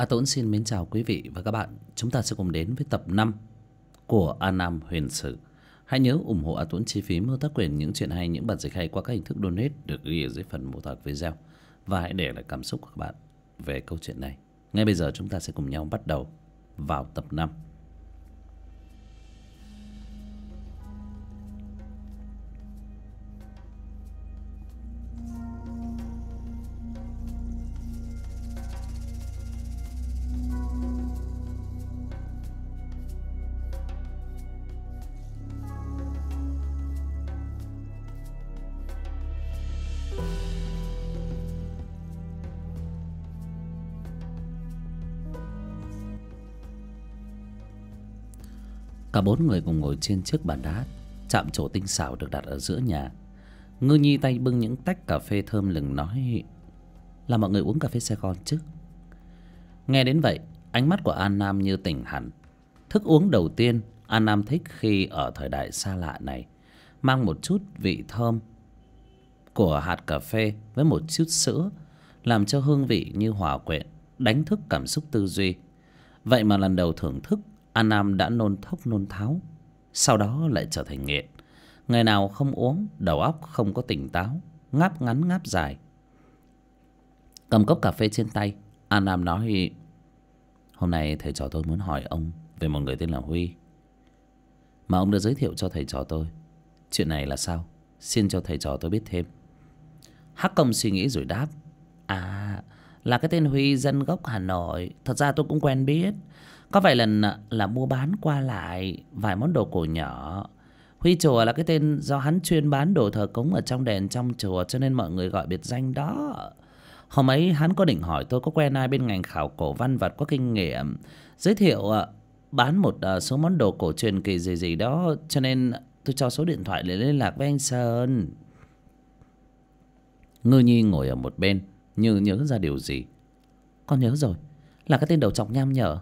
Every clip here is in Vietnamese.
A Tốn xin mến chào quý vị và các bạn. Chúng ta sẽ cùng đến với tập 5 của A Nam Huyền Sử. Hãy nhớ ủng hộ A Tốn chi phí mua tác quyền những chuyện hay, những bản dịch hay qua các hình thức donate được ghi ở dưới phần mô tả video. Và hãy để lại cảm xúc của các bạn về câu chuyện này. Ngay bây giờ chúng ta sẽ cùng nhau bắt đầu vào tập 5. bốn người cùng ngồi trên chiếc bàn đá chạm chỗ tinh xảo được đặt ở giữa nhà ngư nhi tay bưng những tách cà phê thơm lừng nói là mọi người uống cà phê xe con chứ nghe đến vậy ánh mắt của an nam như tỉnh hẳn thức uống đầu tiên an nam thích khi ở thời đại xa lạ này mang một chút vị thơm của hạt cà phê với một chút sữa làm cho hương vị như hòa quyện đánh thức cảm xúc tư duy vậy mà lần đầu thưởng thức An Nam đã nôn thốc nôn tháo Sau đó lại trở thành nghiện Ngày nào không uống Đầu óc không có tỉnh táo Ngáp ngắn ngáp dài Cầm cốc cà phê trên tay An Nam nói Hôm nay thầy trò tôi muốn hỏi ông Về một người tên là Huy Mà ông đã giới thiệu cho thầy trò tôi Chuyện này là sao Xin cho thầy trò tôi biết thêm Hắc công suy nghĩ rồi đáp À là cái tên Huy dân gốc Hà Nội Thật ra tôi cũng quen biết có vài lần à, là mua bán qua lại vài món đồ cổ nhỏ. Huy chùa là cái tên do hắn chuyên bán đồ thờ cúng ở trong đền trong chùa cho nên mọi người gọi biệt danh đó. Hôm ấy hắn có định hỏi tôi có quen ai bên ngành khảo cổ văn vật có kinh nghiệm. Giới thiệu à, bán một à, số món đồ cổ truyền kỳ gì gì đó cho nên tôi cho số điện thoại để liên lạc với anh Sơn. Ngư Nhi ngồi ở một bên như nhớ ra điều gì. Con nhớ rồi, là cái tên đầu trọc nham nhở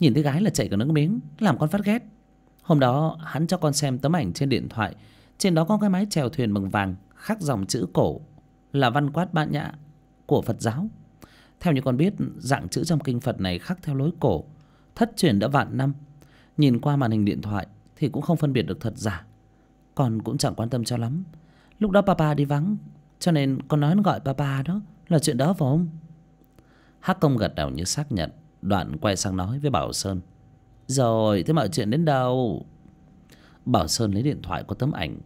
Nhìn thấy gái là chạy cả nước miếng Làm con phát ghét Hôm đó hắn cho con xem tấm ảnh trên điện thoại Trên đó có cái mái chèo thuyền bằng vàng Khắc dòng chữ cổ Là văn quát bạ nhã của Phật giáo Theo như con biết Dạng chữ trong kinh Phật này khắc theo lối cổ Thất truyền đã vạn năm Nhìn qua màn hình điện thoại Thì cũng không phân biệt được thật giả Con cũng chẳng quan tâm cho lắm Lúc đó papa đi vắng Cho nên con nói gọi papa đó Là chuyện đó phải không Hắc công gật đầu như xác nhận Đoạn quay sang nói với Bảo Sơn Rồi thế mọi chuyện đến đâu Bảo Sơn lấy điện thoại có tấm ảnh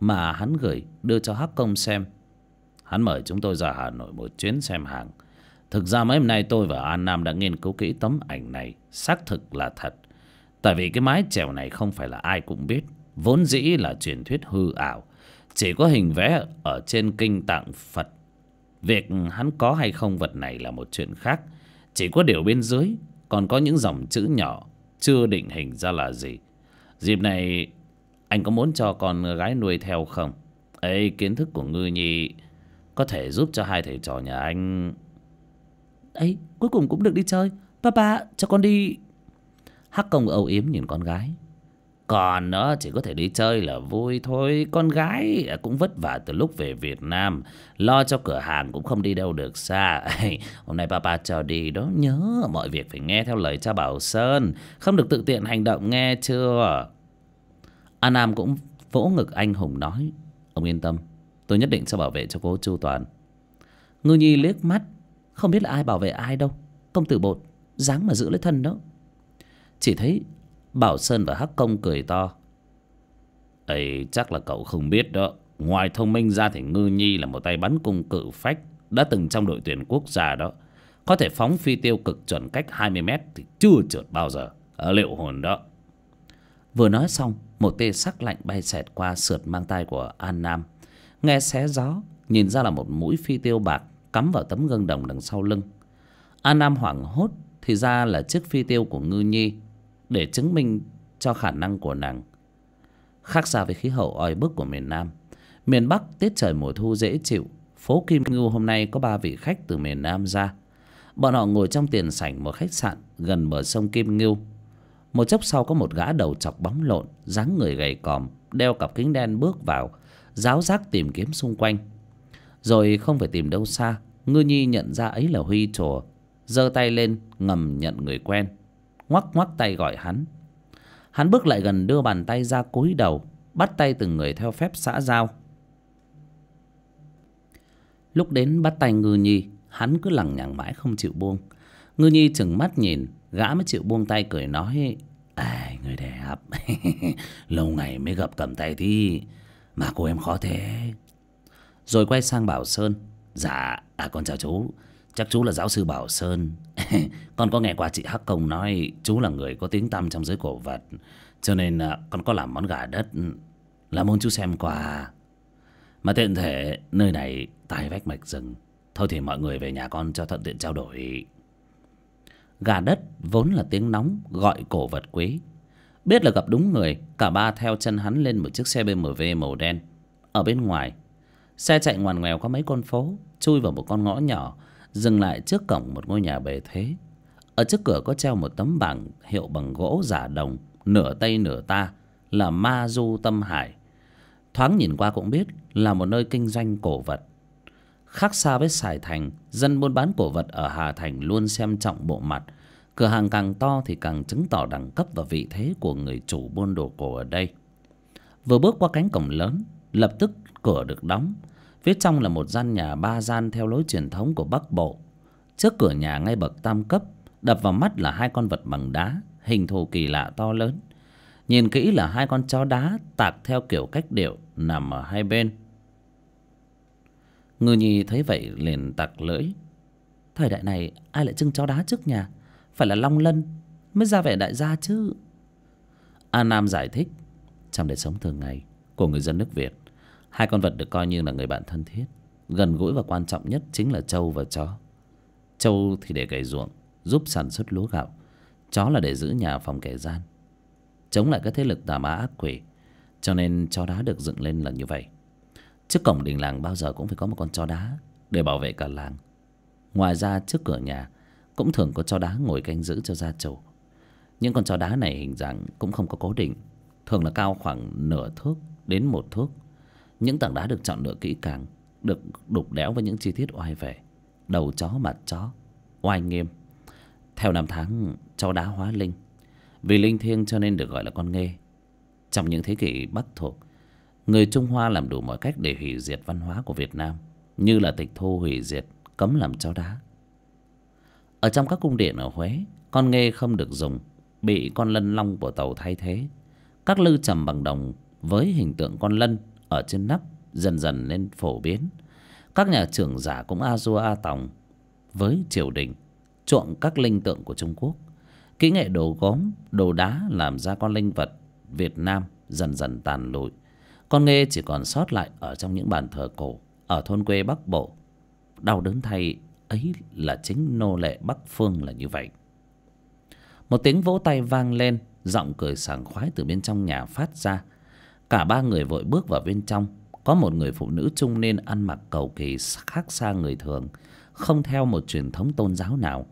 Mà hắn gửi đưa cho Hắc Công xem Hắn mời chúng tôi ra Hà Nội một chuyến xem hàng Thực ra mấy hôm nay tôi và An Nam đã nghiên cứu kỹ tấm ảnh này Xác thực là thật Tại vì cái mái chèo này không phải là ai cũng biết Vốn dĩ là truyền thuyết hư ảo Chỉ có hình vẽ ở trên kinh tạng Phật Việc hắn có hay không vật này là một chuyện khác chỉ có điều bên dưới còn có những dòng chữ nhỏ chưa định hình ra là gì. Dịp này anh có muốn cho con gái nuôi theo không? ấy kiến thức của ngư nhi có thể giúp cho hai thầy trò nhà anh. ấy cuối cùng cũng được đi chơi. Papa, cho con đi. Hắc công âu yếm nhìn con gái còn nữa chỉ có thể đi chơi là vui thôi Con gái à, cũng vất vả từ lúc về Việt Nam Lo cho cửa hàng cũng không đi đâu được xa Hôm nay papa cho đi đó Nhớ mọi việc phải nghe theo lời cha Bảo Sơn Không được tự tiện hành động nghe chưa An Nam cũng vỗ ngực anh hùng nói Ông yên tâm Tôi nhất định sẽ bảo vệ cho cô Chu Toàn Ngư Nhi liếc mắt Không biết là ai bảo vệ ai đâu Công tử bột Dáng mà giữ lấy thân đó Chỉ thấy Bảo Sơn và Hắc Công cười to. ấy chắc là cậu không biết đó. Ngoài thông minh ra thì Ngư Nhi là một tay bắn cung cự phách. Đã từng trong đội tuyển quốc gia đó. Có thể phóng phi tiêu cực chuẩn cách 20 mét thì chưa trượt bao giờ. Ở ờ, liệu hồn đó. Vừa nói xong, một tia sắc lạnh bay xẹt qua sượt mang tay của An Nam. Nghe xé gió, nhìn ra là một mũi phi tiêu bạc cắm vào tấm gương đồng đằng sau lưng. An Nam hoảng hốt thì ra là chiếc phi tiêu của Ngư Nhi để chứng minh cho khả năng của nàng khác xa với khí hậu oi bức của miền nam miền bắc tiết trời mùa thu dễ chịu phố kim ngưu hôm nay có ba vị khách từ miền nam ra bọn họ ngồi trong tiền sảnh một khách sạn gần bờ sông kim ngưu một chốc sau có một gã đầu chọc bóng lộn dáng người gầy còm đeo cặp kính đen bước vào giáo giác tìm kiếm xung quanh rồi không phải tìm đâu xa ngư nhi nhận ra ấy là huy chùa giơ tay lên ngầm nhận người quen ngoắc ngoắc tay gọi hắn hắn bước lại gần đưa bàn tay ra cúi đầu bắt tay từng người theo phép xã giao lúc đến bắt tay ngư nhi hắn cứ lằng nhằng mãi không chịu buông ngư nhi chừng mắt nhìn gã mới chịu buông tay cười nói ai người đẹp lâu ngày mới gặp cầm tay thì mà cô em khó thế rồi quay sang bảo sơn dạ à con chào chú chắc chú là giáo sư Bảo Sơn. con có nghe qua chị Hắc Công nói chú là người có tiếng tăm trong giới cổ vật. Cho nên à, con có làm món gà đất là muốn chú xem qua. Mà tiện thể nơi này tai vách mạch rừng. Thôi thì mọi người về nhà con cho thuận tiện trao đổi. Gà đất vốn là tiếng nóng gọi cổ vật quý. Biết là gặp đúng người, cả ba theo chân hắn lên một chiếc xe BMW màu đen. Ở bên ngoài, xe chạy ngoằn ngoèo qua mấy con phố, chui vào một con ngõ nhỏ dừng lại trước cổng một ngôi nhà bề thế ở trước cửa có treo một tấm bảng hiệu bằng gỗ giả đồng nửa tây nửa ta là ma du tâm hải thoáng nhìn qua cũng biết là một nơi kinh doanh cổ vật khác xa với sài thành dân buôn bán cổ vật ở hà thành luôn xem trọng bộ mặt cửa hàng càng to thì càng chứng tỏ đẳng cấp và vị thế của người chủ buôn đồ cổ ở đây vừa bước qua cánh cổng lớn lập tức cửa được đóng phía trong là một gian nhà ba gian theo lối truyền thống của bắc bộ trước cửa nhà ngay bậc tam cấp đập vào mắt là hai con vật bằng đá hình thù kỳ lạ to lớn nhìn kỹ là hai con chó đá tạc theo kiểu cách điệu nằm ở hai bên ngư nhi thấy vậy liền tặc lưỡi thời đại này ai lại trưng chó đá trước nhà phải là long lân mới ra vẻ đại gia chứ a nam giải thích trong đời sống thường ngày của người dân nước việt hai con vật được coi như là người bạn thân thiết gần gũi và quan trọng nhất chính là trâu và chó trâu thì để cày ruộng giúp sản xuất lúa gạo chó là để giữ nhà phòng kẻ gian chống lại các thế lực tà ma ác quỷ cho nên chó đá được dựng lên là như vậy trước cổng đình làng bao giờ cũng phải có một con chó đá để bảo vệ cả làng ngoài ra trước cửa nhà cũng thường có chó đá ngồi canh giữ cho gia chủ những con chó đá này hình dạng cũng không có cố định thường là cao khoảng nửa thước đến một thước những tảng đá được chọn lựa kỹ càng được đục đẽo với những chi tiết oai vệ, đầu chó mặt chó oai nghiêm theo năm tháng cho đá hóa linh vì linh thiêng cho nên được gọi là con nghê trong những thế kỷ bắc thuộc người trung hoa làm đủ mọi cách để hủy diệt văn hóa của việt nam như là tịch thu hủy diệt cấm làm chó đá ở trong các cung điện ở huế con nghê không được dùng bị con lân long của tàu thay thế các lư trầm bằng đồng với hình tượng con lân ở trên nắp dần dần nên phổ biến các nhà trưởng giả cũng a dua a tòng với triều đình trộm các linh tượng của trung quốc kỹ nghệ đồ gốm đồ đá làm ra con linh vật việt nam dần dần tàn lụi con nghê chỉ còn sót lại ở trong những bàn thờ cổ ở thôn quê bắc bộ đau đớn thay ấy là chính nô lệ bắc phương là như vậy một tiếng vỗ tay vang lên giọng cười sảng khoái từ bên trong nhà phát ra cả ba người vội bước vào bên trong có một người phụ nữ trung niên ăn mặc cầu kỳ khác xa người thường không theo một truyền thống tôn giáo nào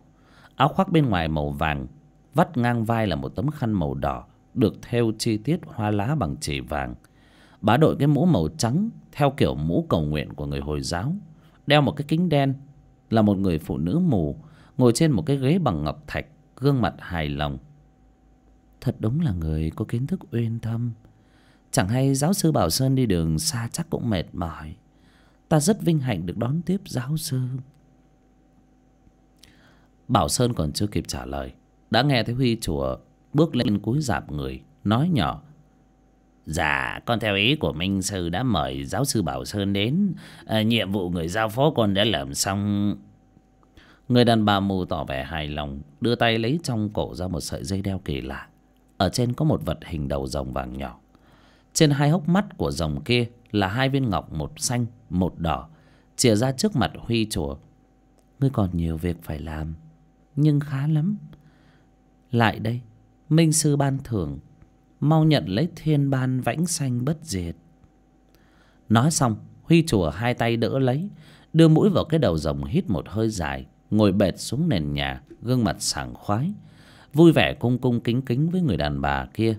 áo khoác bên ngoài màu vàng vắt ngang vai là một tấm khăn màu đỏ được thêu chi tiết hoa lá bằng chỉ vàng bá đội cái mũ màu trắng theo kiểu mũ cầu nguyện của người hồi giáo đeo một cái kính đen là một người phụ nữ mù ngồi trên một cái ghế bằng ngọc thạch gương mặt hài lòng thật đúng là người có kiến thức uyên thâm Chẳng hay giáo sư Bảo Sơn đi đường xa chắc cũng mệt mỏi Ta rất vinh hạnh được đón tiếp giáo sư Bảo Sơn còn chưa kịp trả lời Đã nghe thấy Huy chùa bước lên cúi dạp người Nói nhỏ Dạ con theo ý của Minh Sư đã mời giáo sư Bảo Sơn đến à, Nhiệm vụ người giao phó con đã làm xong Người đàn bà mù tỏ vẻ hài lòng Đưa tay lấy trong cổ ra một sợi dây đeo kỳ lạ Ở trên có một vật hình đầu rồng vàng nhỏ trên hai hốc mắt của rồng kia là hai viên ngọc một xanh, một đỏ, chìa ra trước mặt Huy chùa. Ngươi còn nhiều việc phải làm, nhưng khá lắm. Lại đây, Minh Sư ban thưởng, mau nhận lấy thiên ban vãnh xanh bất diệt. Nói xong, Huy chùa hai tay đỡ lấy, đưa mũi vào cái đầu rồng hít một hơi dài, ngồi bệt xuống nền nhà, gương mặt sảng khoái, vui vẻ cung cung kính kính với người đàn bà kia.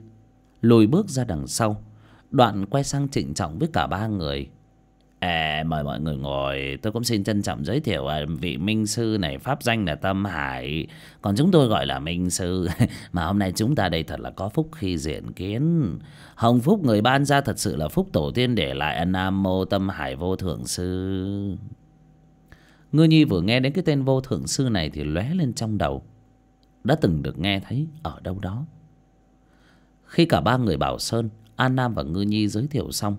Lùi bước ra đằng sau, đoạn quay sang trịnh trọng với cả ba người à, mời mọi người ngồi tôi cũng xin trân trọng giới thiệu à, vị minh sư này pháp danh là tâm hải còn chúng tôi gọi là minh sư mà hôm nay chúng ta đây thật là có phúc khi diện kiến hồng phúc người ban ra thật sự là phúc tổ tiên để lại nam mô tâm hải vô thượng sư ngư nhi vừa nghe đến cái tên vô thượng sư này thì lóe lên trong đầu đã từng được nghe thấy ở đâu đó khi cả ba người bảo sơn an nam và ngư nhi giới thiệu xong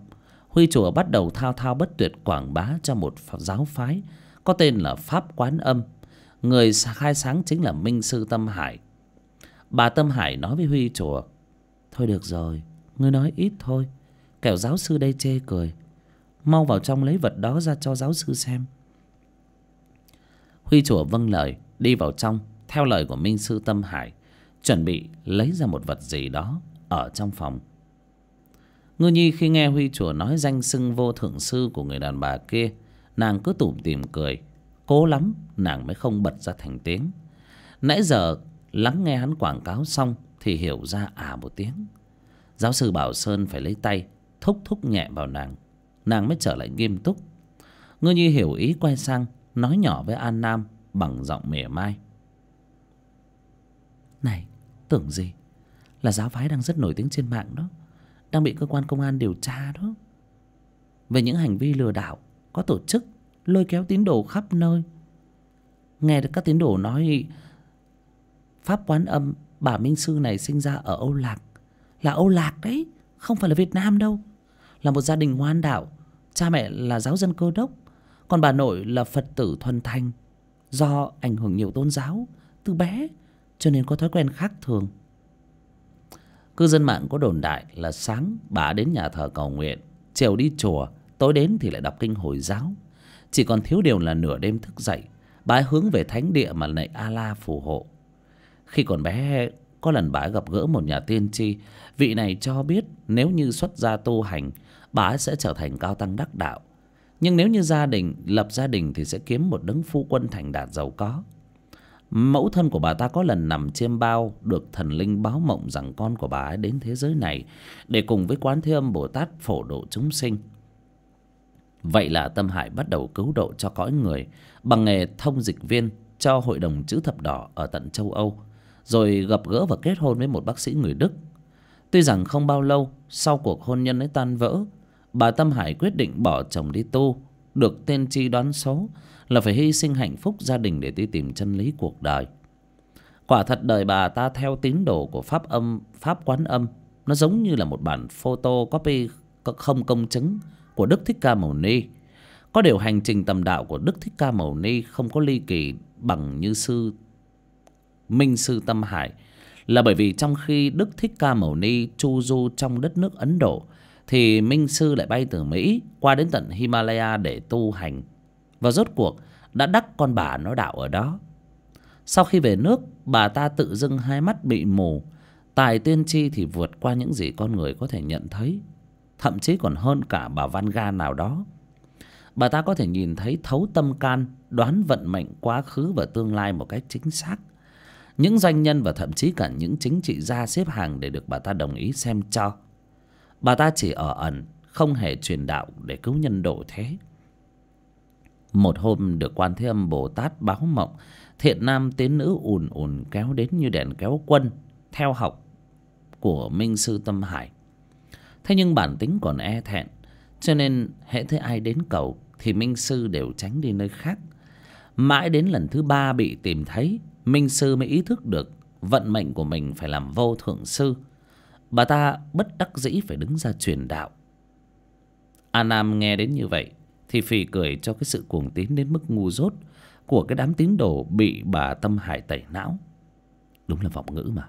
huy chùa bắt đầu thao thao bất tuyệt quảng bá cho một giáo phái có tên là pháp quán âm người khai sáng chính là minh sư tâm hải bà tâm hải nói với huy chùa thôi được rồi ngươi nói ít thôi kẻo giáo sư đây chê cười mau vào trong lấy vật đó ra cho giáo sư xem huy chùa vâng lời đi vào trong theo lời của minh sư tâm hải chuẩn bị lấy ra một vật gì đó ở trong phòng ngư nhi khi nghe huy chùa nói danh xưng vô thượng sư của người đàn bà kia nàng cứ tủm tìm cười cố lắm nàng mới không bật ra thành tiếng nãy giờ lắng nghe hắn quảng cáo xong thì hiểu ra à một tiếng giáo sư bảo sơn phải lấy tay thúc thúc nhẹ vào nàng nàng mới trở lại nghiêm túc ngư nhi hiểu ý quay sang nói nhỏ với an nam bằng giọng mỉa mai này tưởng gì là giáo phái đang rất nổi tiếng trên mạng đó đang bị cơ quan công an điều tra đó về những hành vi lừa đảo có tổ chức lôi kéo tín đồ khắp nơi nghe được các tín đồ nói pháp quán âm bà minh sư này sinh ra ở âu lạc là âu lạc đấy không phải là việt nam đâu là một gia đình ngoan đạo cha mẹ là giáo dân cơ đốc còn bà nội là phật tử thuần thanh do ảnh hưởng nhiều tôn giáo từ bé cho nên có thói quen khác thường cư dân mạng có đồn đại là sáng bà đến nhà thờ cầu nguyện chiều đi chùa tối đến thì lại đọc kinh hồi giáo chỉ còn thiếu điều là nửa đêm thức dậy bà hướng về thánh địa mà lại a la phù hộ khi còn bé có lần bà gặp gỡ một nhà tiên tri vị này cho biết nếu như xuất gia tu hành bà sẽ trở thành cao tăng đắc đạo nhưng nếu như gia đình lập gia đình thì sẽ kiếm một đấng phu quân thành đạt giàu có mẫu thân của bà ta có lần nằm chiêm bao được thần linh báo mộng rằng con của bà ấy đến thế giới này để cùng với quán thế âm bồ tát phổ độ chúng sinh vậy là tâm hải bắt đầu cứu độ cho cõi người bằng nghề thông dịch viên cho hội đồng chữ thập đỏ ở tận châu âu rồi gặp gỡ và kết hôn với một bác sĩ người đức tuy rằng không bao lâu sau cuộc hôn nhân ấy tan vỡ bà tâm hải quyết định bỏ chồng đi tu được tiên tri đoán số là phải hy sinh hạnh phúc gia đình để đi tìm chân lý cuộc đời quả thật đời bà ta theo tín đồ của pháp âm pháp quán âm nó giống như là một bản photo copy không công chứng của đức thích ca mầu ni có điều hành trình tầm đạo của đức thích ca mầu ni không có ly kỳ bằng như sư minh sư tâm hải là bởi vì trong khi đức thích ca mầu ni chu du trong đất nước ấn độ thì minh sư lại bay từ mỹ qua đến tận himalaya để tu hành và rốt cuộc đã đắc con bà nó đạo ở đó sau khi về nước bà ta tự dưng hai mắt bị mù tài tiên tri thì vượt qua những gì con người có thể nhận thấy thậm chí còn hơn cả bà van ga nào đó bà ta có thể nhìn thấy thấu tâm can đoán vận mệnh quá khứ và tương lai một cách chính xác những doanh nhân và thậm chí cả những chính trị gia xếp hàng để được bà ta đồng ý xem cho bà ta chỉ ở ẩn không hề truyền đạo để cứu nhân độ thế một hôm được quan thế âm bồ tát báo mộng thiện nam tiến nữ ùn ùn kéo đến như đèn kéo quân theo học của minh sư tâm hải thế nhưng bản tính còn e thẹn cho nên hễ thế ai đến cầu thì minh sư đều tránh đi nơi khác mãi đến lần thứ ba bị tìm thấy minh sư mới ý thức được vận mệnh của mình phải làm vô thượng sư bà ta bất đắc dĩ phải đứng ra truyền đạo a nam nghe đến như vậy thì phì cười cho cái sự cuồng tín đến mức ngu dốt của cái đám tín đồ bị bà tâm hải tẩy não đúng là vọng ngữ mà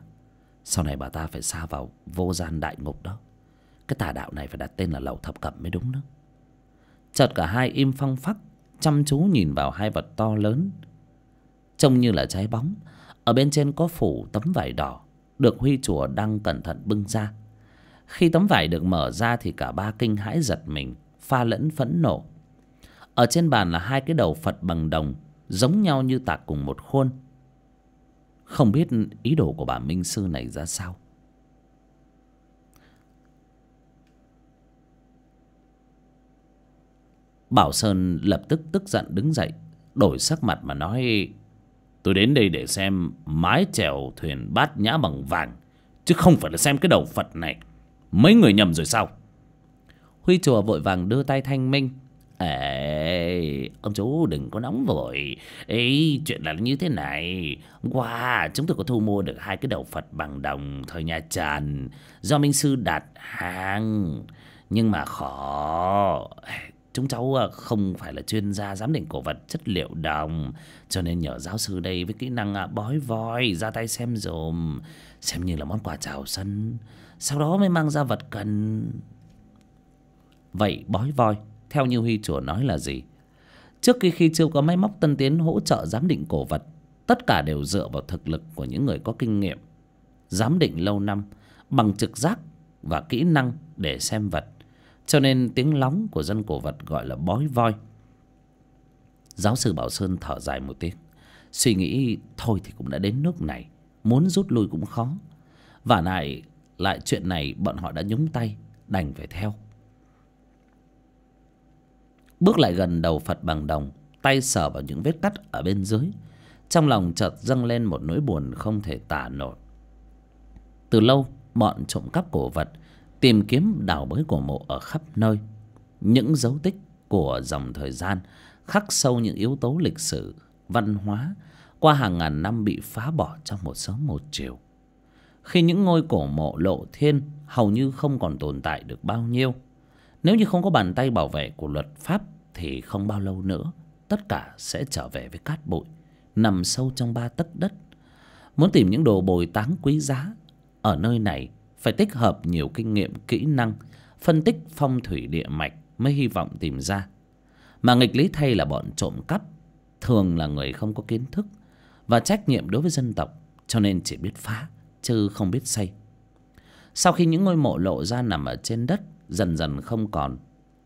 sau này bà ta phải xa vào vô gian đại ngục đó cái tà đạo này phải đặt tên là lầu thập cẩm mới đúng đó chợt cả hai im phăng phắc chăm chú nhìn vào hai vật to lớn trông như là trái bóng ở bên trên có phủ tấm vải đỏ được huy chùa đang cẩn thận bưng ra khi tấm vải được mở ra thì cả ba kinh hãi giật mình pha lẫn phẫn nộ ở trên bàn là hai cái đầu phật bằng đồng giống nhau như tạc cùng một khuôn không biết ý đồ của bà minh sư này ra sao bảo sơn lập tức tức giận đứng dậy đổi sắc mặt mà nói tôi đến đây để xem mái chèo thuyền bát nhã bằng vàng chứ không phải là xem cái đầu phật này mấy người nhầm rồi sao huy chùa vội vàng đưa tay thanh minh Ê, ông chú đừng có nóng vội Ê, chuyện là như thế này Hôm qua chúng tôi có thu mua được hai cái đầu Phật bằng đồng thời nhà Trần Do Minh Sư đặt hàng Nhưng mà khó Chúng cháu à, không phải là chuyên gia giám định cổ vật chất liệu đồng Cho nên nhờ giáo sư đây với kỹ năng à, bói voi ra tay xem dùm Xem như là món quà chào sân Sau đó mới mang ra vật cần Vậy bói voi theo như Huy Chùa nói là gì. Trước khi khi chưa có máy móc tân tiến hỗ trợ giám định cổ vật, tất cả đều dựa vào thực lực của những người có kinh nghiệm. Giám định lâu năm bằng trực giác và kỹ năng để xem vật. Cho nên tiếng lóng của dân cổ vật gọi là bói voi. Giáo sư Bảo Sơn thở dài một tiếng. Suy nghĩ thôi thì cũng đã đến nước này. Muốn rút lui cũng khó. Và lại, lại chuyện này bọn họ đã nhúng tay, đành phải theo bước lại gần đầu phật bằng đồng tay sờ vào những vết cắt ở bên dưới trong lòng chợt dâng lên một nỗi buồn không thể tả nổi từ lâu bọn trộm cắp cổ vật tìm kiếm đào bới cổ mộ ở khắp nơi những dấu tích của dòng thời gian khắc sâu những yếu tố lịch sử văn hóa qua hàng ngàn năm bị phá bỏ trong một sớm một chiều khi những ngôi cổ mộ lộ thiên hầu như không còn tồn tại được bao nhiêu nếu như không có bàn tay bảo vệ của luật pháp thì không bao lâu nữa tất cả sẽ trở về với cát bụi nằm sâu trong ba tấc đất muốn tìm những đồ bồi táng quý giá ở nơi này phải tích hợp nhiều kinh nghiệm kỹ năng phân tích phong thủy địa mạch mới hy vọng tìm ra mà nghịch lý thay là bọn trộm cắp thường là người không có kiến thức và trách nhiệm đối với dân tộc cho nên chỉ biết phá chứ không biết xây sau khi những ngôi mộ lộ ra nằm ở trên đất dần dần không còn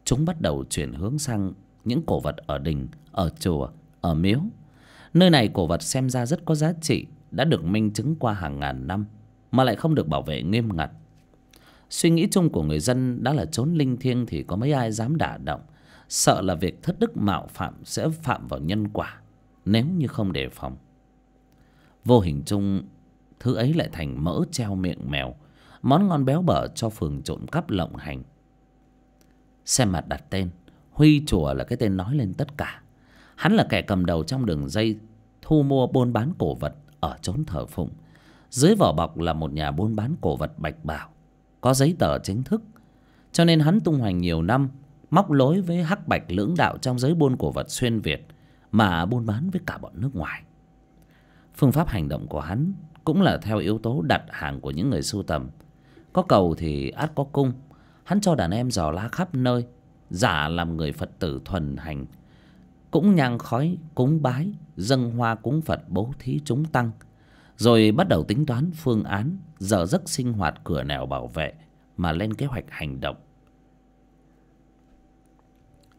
chúng bắt đầu chuyển hướng sang những cổ vật ở đình ở chùa ở miếu nơi này cổ vật xem ra rất có giá trị đã được minh chứng qua hàng ngàn năm mà lại không được bảo vệ nghiêm ngặt suy nghĩ chung của người dân đã là trốn linh thiêng thì có mấy ai dám đả động sợ là việc thất đức mạo phạm sẽ phạm vào nhân quả nếu như không đề phòng vô hình chung thứ ấy lại thành mỡ treo miệng mèo món ngon béo bở cho phường trộm cắp lộng hành xem mặt đặt tên huy chùa là cái tên nói lên tất cả hắn là kẻ cầm đầu trong đường dây thu mua buôn bán cổ vật ở chốn thờ phụng dưới vỏ bọc là một nhà buôn bán cổ vật bạch bảo có giấy tờ chính thức cho nên hắn tung hoành nhiều năm móc lối với hắc bạch lưỡng đạo trong giới buôn cổ vật xuyên việt mà buôn bán với cả bọn nước ngoài phương pháp hành động của hắn cũng là theo yếu tố đặt hàng của những người sưu tầm có cầu thì át có cung hắn cho đàn em dò la khắp nơi giả làm người phật tử thuần hành cũng nhang khói cúng bái dâng hoa cúng phật bố thí chúng tăng rồi bắt đầu tính toán phương án giờ giấc sinh hoạt cửa nẻo bảo vệ mà lên kế hoạch hành động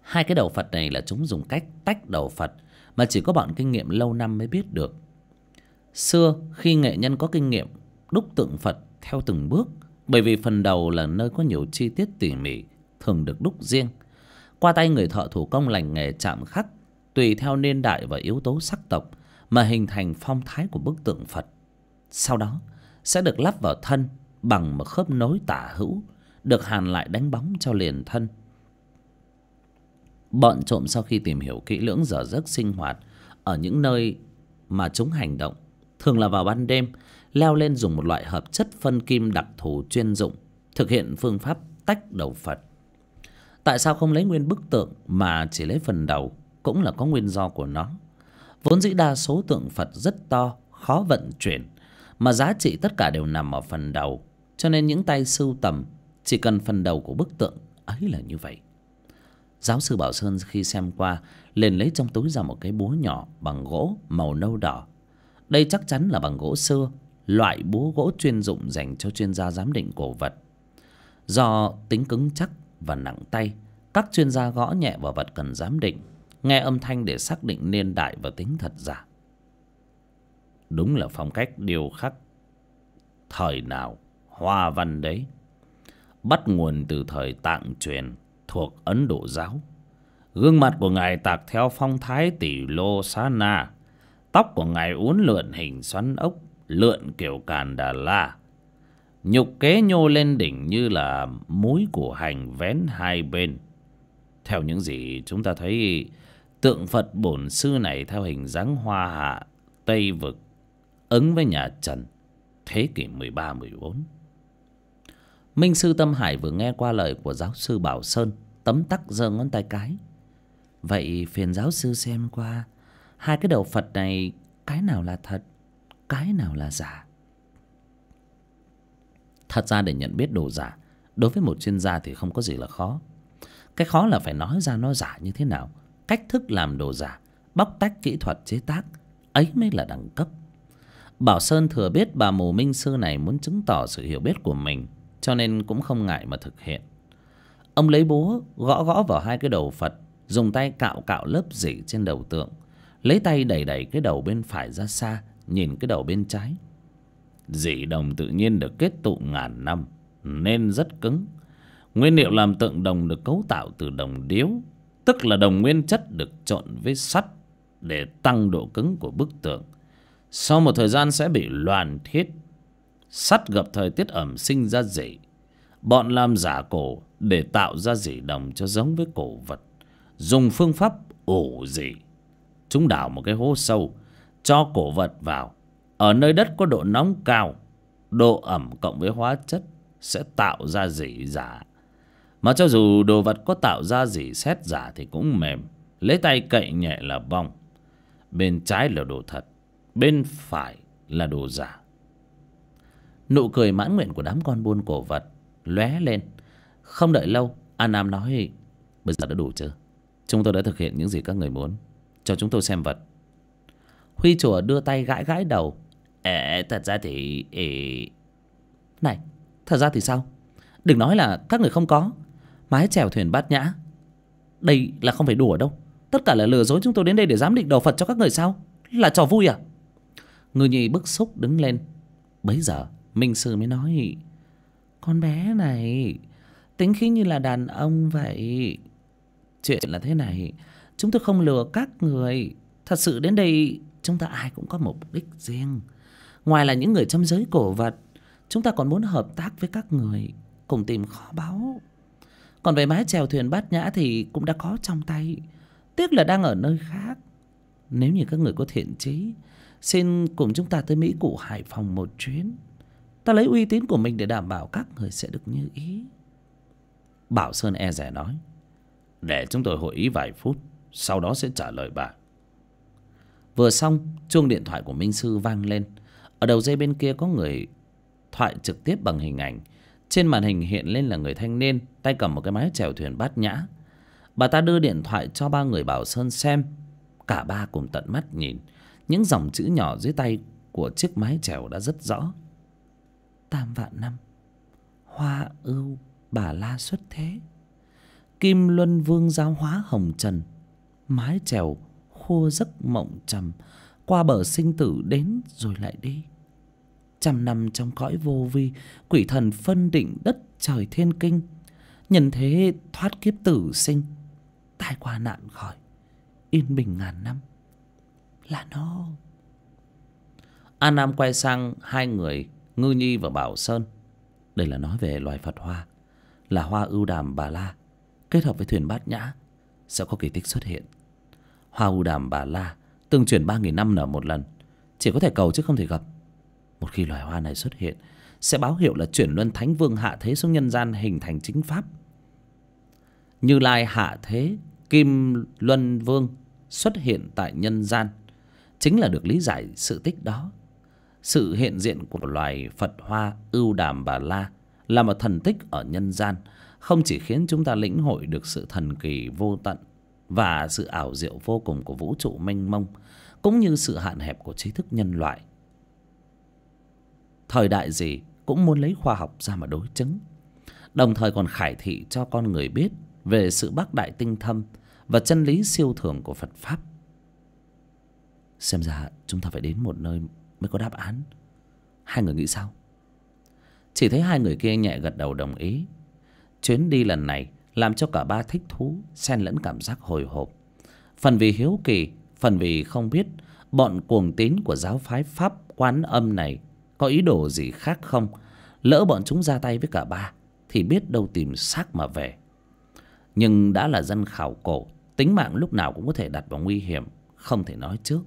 hai cái đầu phật này là chúng dùng cách tách đầu phật mà chỉ có bọn kinh nghiệm lâu năm mới biết được xưa khi nghệ nhân có kinh nghiệm đúc tượng phật theo từng bước bởi vì phần đầu là nơi có nhiều chi tiết tỉ mỉ thường được đúc riêng qua tay người thợ thủ công lành nghề chạm khắc tùy theo niên đại và yếu tố sắc tộc mà hình thành phong thái của bức tượng phật sau đó sẽ được lắp vào thân bằng một khớp nối tả hữu được hàn lại đánh bóng cho liền thân bọn trộm sau khi tìm hiểu kỹ lưỡng giờ giấc sinh hoạt ở những nơi mà chúng hành động thường là vào ban đêm leo lên dùng một loại hợp chất phân kim đặc thù chuyên dụng thực hiện phương pháp tách đầu phật tại sao không lấy nguyên bức tượng mà chỉ lấy phần đầu cũng là có nguyên do của nó vốn dĩ đa số tượng phật rất to khó vận chuyển mà giá trị tất cả đều nằm ở phần đầu cho nên những tay sưu tầm chỉ cần phần đầu của bức tượng ấy là như vậy giáo sư bảo sơn khi xem qua liền lấy trong túi ra một cái búa nhỏ bằng gỗ màu nâu đỏ đây chắc chắn là bằng gỗ xưa loại búa gỗ chuyên dụng dành cho chuyên gia giám định cổ vật do tính cứng chắc và nặng tay các chuyên gia gõ nhẹ vào vật cần giám định nghe âm thanh để xác định niên đại và tính thật giả đúng là phong cách điều khắc thời nào hoa văn đấy bắt nguồn từ thời tạng truyền thuộc ấn độ giáo gương mặt của ngài tạc theo phong thái tỷ lô xá na tóc của ngài uốn lượn hình xoắn ốc lượn kiểu càn đà la nhục kế nhô lên đỉnh như là múi của hành vén hai bên theo những gì chúng ta thấy tượng phật bổn sư này theo hình dáng hoa hạ tây vực ứng với nhà trần thế kỷ mười ba mười bốn minh sư tâm hải vừa nghe qua lời của giáo sư bảo sơn tấm tắc giơ ngón tay cái vậy phiền giáo sư xem qua hai cái đầu phật này cái nào là thật cái nào là giả thật ra để nhận biết đồ giả đối với một chuyên gia thì không có gì là khó cái khó là phải nói ra nó giả như thế nào cách thức làm đồ giả bóc tách kỹ thuật chế tác ấy mới là đẳng cấp bảo sơn thừa biết bà mù minh sư này muốn chứng tỏ sự hiểu biết của mình cho nên cũng không ngại mà thực hiện ông lấy búa gõ gõ vào hai cái đầu phật dùng tay cạo cạo lớp dỉ trên đầu tượng lấy tay đẩy đẩy cái đầu bên phải ra xa nhìn cái đầu bên trái dỉ đồng tự nhiên được kết tụ ngàn năm nên rất cứng nguyên liệu làm tượng đồng được cấu tạo từ đồng điếu tức là đồng nguyên chất được trộn với sắt để tăng độ cứng của bức tượng sau một thời gian sẽ bị loàn thiết sắt gặp thời tiết ẩm sinh ra dỉ bọn làm giả cổ để tạo ra dỉ đồng cho giống với cổ vật dùng phương pháp ủ dỉ chúng đào một cái hố sâu cho cổ vật vào. Ở nơi đất có độ nóng cao, độ ẩm cộng với hóa chất sẽ tạo ra dỉ giả. Mà cho dù đồ vật có tạo ra dỉ xét giả thì cũng mềm, lấy tay cậy nhẹ là bong. Bên trái là đồ thật, bên phải là đồ giả. Nụ cười mãn nguyện của đám con buôn cổ vật lóe lên. Không đợi lâu, An Nam nói, bây giờ đã đủ chưa? Chúng tôi đã thực hiện những gì các người muốn. Cho chúng tôi xem vật Huy chùa đưa tay gãi gãi đầu Ê, Thật ra thì ý... Này thật ra thì sao Đừng nói là các người không có Mái chèo thuyền bát nhã Đây là không phải đùa đâu Tất cả là lừa dối chúng tôi đến đây để giám định đầu Phật cho các người sao Là trò vui à Người nhì bức xúc đứng lên Bấy giờ Minh Sư mới nói Con bé này Tính khí như là đàn ông vậy Chuyện là thế này Chúng tôi không lừa các người Thật sự đến đây chúng ta ai cũng có mục đích riêng ngoài là những người trong giới cổ vật chúng ta còn muốn hợp tác với các người cùng tìm kho báu còn về mái chèo thuyền bát nhã thì cũng đã có trong tay tiếc là đang ở nơi khác nếu như các người có thiện chí xin cùng chúng ta tới mỹ cụ hải phòng một chuyến ta lấy uy tín của mình để đảm bảo các người sẽ được như ý bảo sơn e rẻ nói để chúng tôi hội ý vài phút sau đó sẽ trả lời bạn vừa xong chuông điện thoại của minh sư vang lên ở đầu dây bên kia có người thoại trực tiếp bằng hình ảnh trên màn hình hiện lên là người thanh niên tay cầm một cái máy chèo thuyền bát nhã bà ta đưa điện thoại cho ba người bảo sơn xem cả ba cùng tận mắt nhìn những dòng chữ nhỏ dưới tay của chiếc mái chèo đã rất rõ tam vạn năm hoa ưu bà la xuất thế kim luân vương giáo hóa hồng trần mái chèo khô giấc mộng trầm qua bờ sinh tử đến rồi lại đi trăm năm trong cõi vô vi quỷ thần phân định đất trời thiên kinh nhân thế thoát kiếp tử sinh tai qua nạn khỏi yên bình ngàn năm là nó an nam quay sang hai người ngư nhi và bảo sơn đây là nói về loài phật hoa là hoa ưu đàm bà la kết hợp với thuyền bát nhã sẽ có kỳ tích xuất hiện Hoa U Đàm bà La tương truyền ba nghìn năm nở một lần. Chỉ có thể cầu chứ không thể gặp. Một khi loài hoa này xuất hiện, sẽ báo hiệu là chuyển luân thánh vương hạ thế xuống nhân gian hình thành chính pháp. Như Lai hạ thế, Kim Luân Vương xuất hiện tại nhân gian. Chính là được lý giải sự tích đó. Sự hiện diện của loài Phật Hoa Ưu Đàm Bà La là một thần tích ở nhân gian, không chỉ khiến chúng ta lĩnh hội được sự thần kỳ vô tận, và sự ảo diệu vô cùng của vũ trụ mênh mông cũng như sự hạn hẹp của trí thức nhân loại thời đại gì cũng muốn lấy khoa học ra mà đối chứng đồng thời còn khải thị cho con người biết về sự bác đại tinh thâm và chân lý siêu thường của phật pháp xem ra chúng ta phải đến một nơi mới có đáp án hai người nghĩ sao chỉ thấy hai người kia nhẹ gật đầu đồng ý chuyến đi lần này làm cho cả ba thích thú xen lẫn cảm giác hồi hộp phần vì hiếu kỳ phần vì không biết bọn cuồng tín của giáo phái pháp quán âm này có ý đồ gì khác không lỡ bọn chúng ra tay với cả ba thì biết đâu tìm xác mà về nhưng đã là dân khảo cổ tính mạng lúc nào cũng có thể đặt vào nguy hiểm không thể nói trước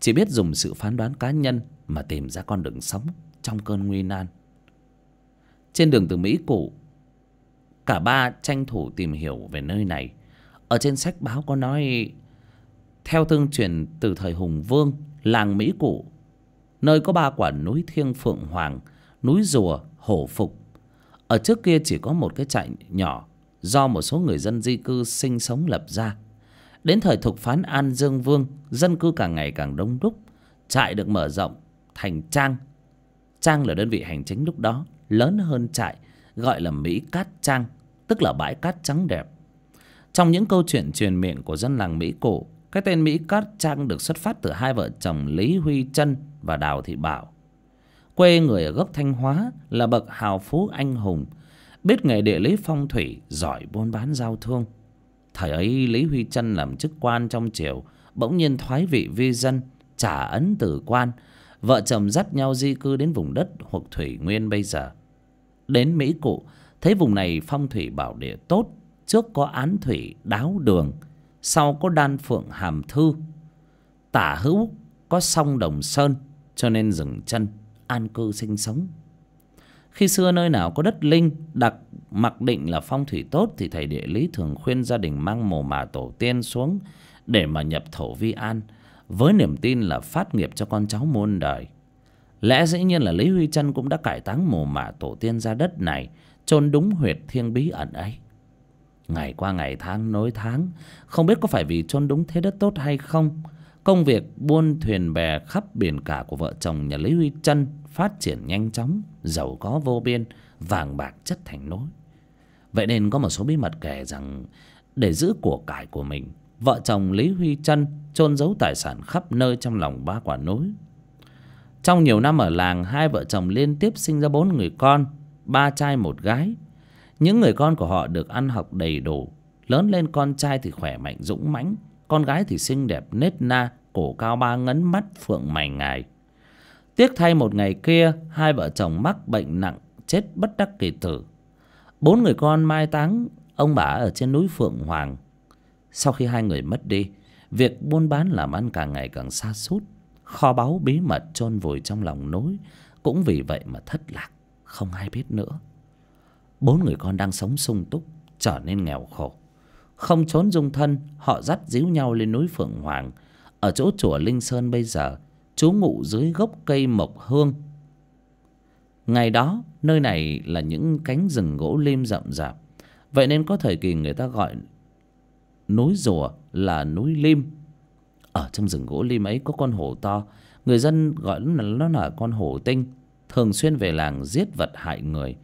chỉ biết dùng sự phán đoán cá nhân mà tìm ra con đường sống trong cơn nguy nan trên đường từ mỹ cụ cả ba tranh thủ tìm hiểu về nơi này ở trên sách báo có nói theo thương truyền từ thời hùng vương làng mỹ cụ nơi có ba quả núi thiêng phượng hoàng núi rùa hổ phục ở trước kia chỉ có một cái trại nhỏ do một số người dân di cư sinh sống lập ra đến thời thục phán an dương vương dân cư càng ngày càng đông đúc trại được mở rộng thành trang trang là đơn vị hành chính lúc đó lớn hơn trại gọi là mỹ cát trang tức là bãi cát trắng đẹp trong những câu chuyện truyền miệng của dân làng mỹ cổ cái tên mỹ cát trang được xuất phát từ hai vợ chồng lý huy trân và đào thị bảo quê người ở gốc thanh hóa là bậc hào phú anh hùng biết nghề địa lý phong thủy giỏi buôn bán giao thương thời ấy lý huy trân làm chức quan trong triều bỗng nhiên thoái vị vi dân trả ấn tử quan vợ chồng dắt nhau di cư đến vùng đất hoặc thủy nguyên bây giờ đến mỹ cụ thấy vùng này phong thủy bảo địa tốt trước có án thủy đáo đường sau có đan phượng hàm thư tả hữu có sông đồng sơn cho nên dừng chân an cư sinh sống khi xưa nơi nào có đất linh đặc mặc định là phong thủy tốt thì thầy địa lý thường khuyên gia đình mang mồ mả tổ tiên xuống để mà nhập thổ vi an với niềm tin là phát nghiệp cho con cháu muôn đời lẽ dĩ nhiên là lý huy chân cũng đã cải táng mồ mả tổ tiên ra đất này chôn đúng huyệt thiên bí ẩn ấy ngày qua ngày tháng nối tháng không biết có phải vì chôn đúng thế đất tốt hay không công việc buôn thuyền bè khắp biển cả của vợ chồng nhà lý huy chân phát triển nhanh chóng giàu có vô biên vàng bạc chất thành nối vậy nên có một số bí mật kể rằng để giữ của cải của mình vợ chồng lý huy chân chôn giấu tài sản khắp nơi trong lòng ba quả núi trong nhiều năm ở làng hai vợ chồng liên tiếp sinh ra bốn người con ba trai một gái những người con của họ được ăn học đầy đủ lớn lên con trai thì khỏe mạnh dũng mãnh con gái thì xinh đẹp nết na cổ cao ba ngấn mắt phượng mày ngài tiếc thay một ngày kia hai vợ chồng mắc bệnh nặng chết bất đắc kỳ tử bốn người con mai táng ông bà ở trên núi phượng hoàng sau khi hai người mất đi việc buôn bán làm ăn càng ngày càng xa sút kho báu bí mật chôn vùi trong lòng núi cũng vì vậy mà thất lạc không ai biết nữa bốn người con đang sống sung túc trở nên nghèo khổ không trốn dung thân họ dắt díu nhau lên núi phượng hoàng ở chỗ chùa linh sơn bây giờ chú ngụ dưới gốc cây mộc hương ngày đó nơi này là những cánh rừng gỗ lim rậm rạp vậy nên có thời kỳ người ta gọi núi rùa là núi lim ở trong rừng gỗ lim ấy có con hổ to người dân gọi nó là con hổ tinh thường xuyên về làng giết vật hại người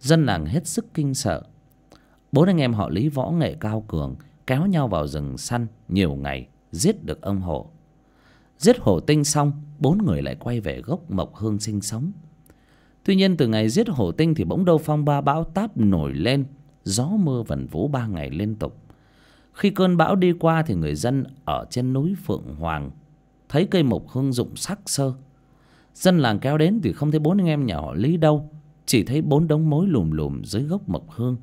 dân làng hết sức kinh sợ bốn anh em họ lý võ nghệ cao cường kéo nhau vào rừng săn nhiều ngày giết được ông hổ giết hổ tinh xong bốn người lại quay về gốc mộc hương sinh sống tuy nhiên từ ngày giết hổ tinh thì bỗng đâu phong ba bão táp nổi lên gió mưa vần vũ ba ngày liên tục khi cơn bão đi qua thì người dân ở trên núi phượng hoàng thấy cây mộc hương rụng sắc sơ dân làng kéo đến thì không thấy bốn anh em nhà họ lý đâu chỉ thấy bốn đống mối lùm lùm dưới gốc mộc hương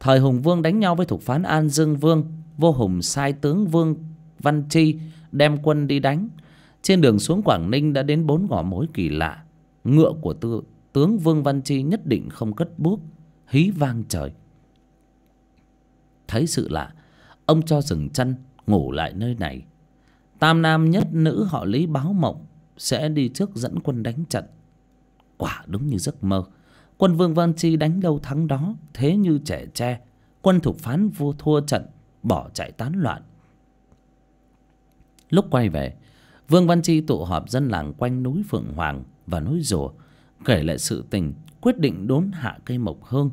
thời hùng vương đánh nhau với thục phán an dương vương vô hùng sai tướng vương văn chi đem quân đi đánh trên đường xuống quảng ninh đã đến bốn gò mối kỳ lạ ngựa của tư, tướng vương văn chi nhất định không cất buốc hí vang trời thấy sự lạ ông cho dừng chân ngủ lại nơi này tam nam nhất nữ họ lý báo mộng sẽ đi trước dẫn quân đánh trận quả đúng như giấc mơ quân vương văn chi đánh đâu thắng đó thế như trẻ tre quân thục phán vua thua trận bỏ chạy tán loạn lúc quay về vương văn chi tụ họp dân làng quanh núi phượng hoàng và núi rùa kể lại sự tình quyết định đốn hạ cây mộc hương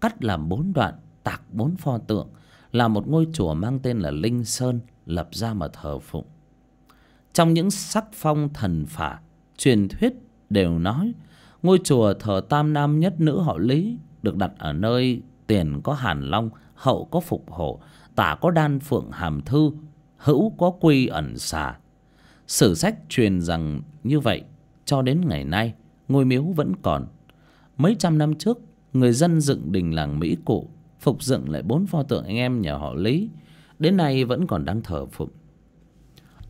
cắt làm bốn đoạn tạc bốn pho tượng là một ngôi chùa mang tên là linh sơn lập ra mà thờ phụng trong những sắc phong thần phả truyền thuyết đều nói ngôi chùa thờ tam nam nhất nữ họ lý được đặt ở nơi tiền có hàn long hậu có phục hộ tả có đan phượng hàm thư hữu có quy ẩn xà sử sách truyền rằng như vậy cho đến ngày nay ngôi miếu vẫn còn mấy trăm năm trước người dân dựng đình làng mỹ cụ phục dựng lại bốn pho tượng anh em nhà họ lý đến nay vẫn còn đang thờ phụng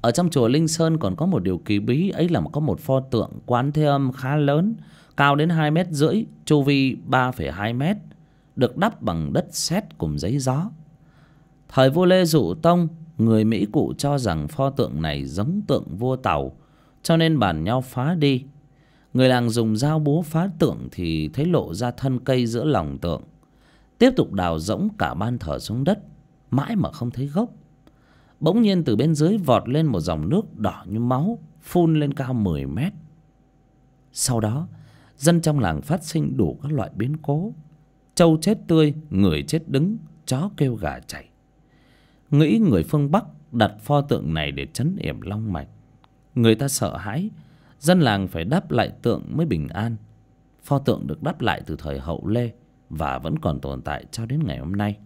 ở trong chùa Linh Sơn còn có một điều kỳ bí Ấy là có một pho tượng quán thế âm khá lớn Cao đến 2 mét rưỡi Chu vi 3,2 mét Được đắp bằng đất sét cùng giấy gió Thời vua Lê Dụ Tông Người Mỹ cụ cho rằng pho tượng này giống tượng vua Tàu Cho nên bàn nhau phá đi Người làng dùng dao búa phá tượng Thì thấy lộ ra thân cây giữa lòng tượng Tiếp tục đào rỗng cả ban thờ xuống đất Mãi mà không thấy gốc Bỗng nhiên từ bên dưới vọt lên một dòng nước đỏ như máu Phun lên cao 10 mét Sau đó Dân trong làng phát sinh đủ các loại biến cố Châu chết tươi Người chết đứng Chó kêu gà chạy Nghĩ người phương Bắc đặt pho tượng này để chấn yểm long mạch Người ta sợ hãi Dân làng phải đắp lại tượng mới bình an Pho tượng được đắp lại từ thời hậu Lê Và vẫn còn tồn tại cho đến ngày hôm nay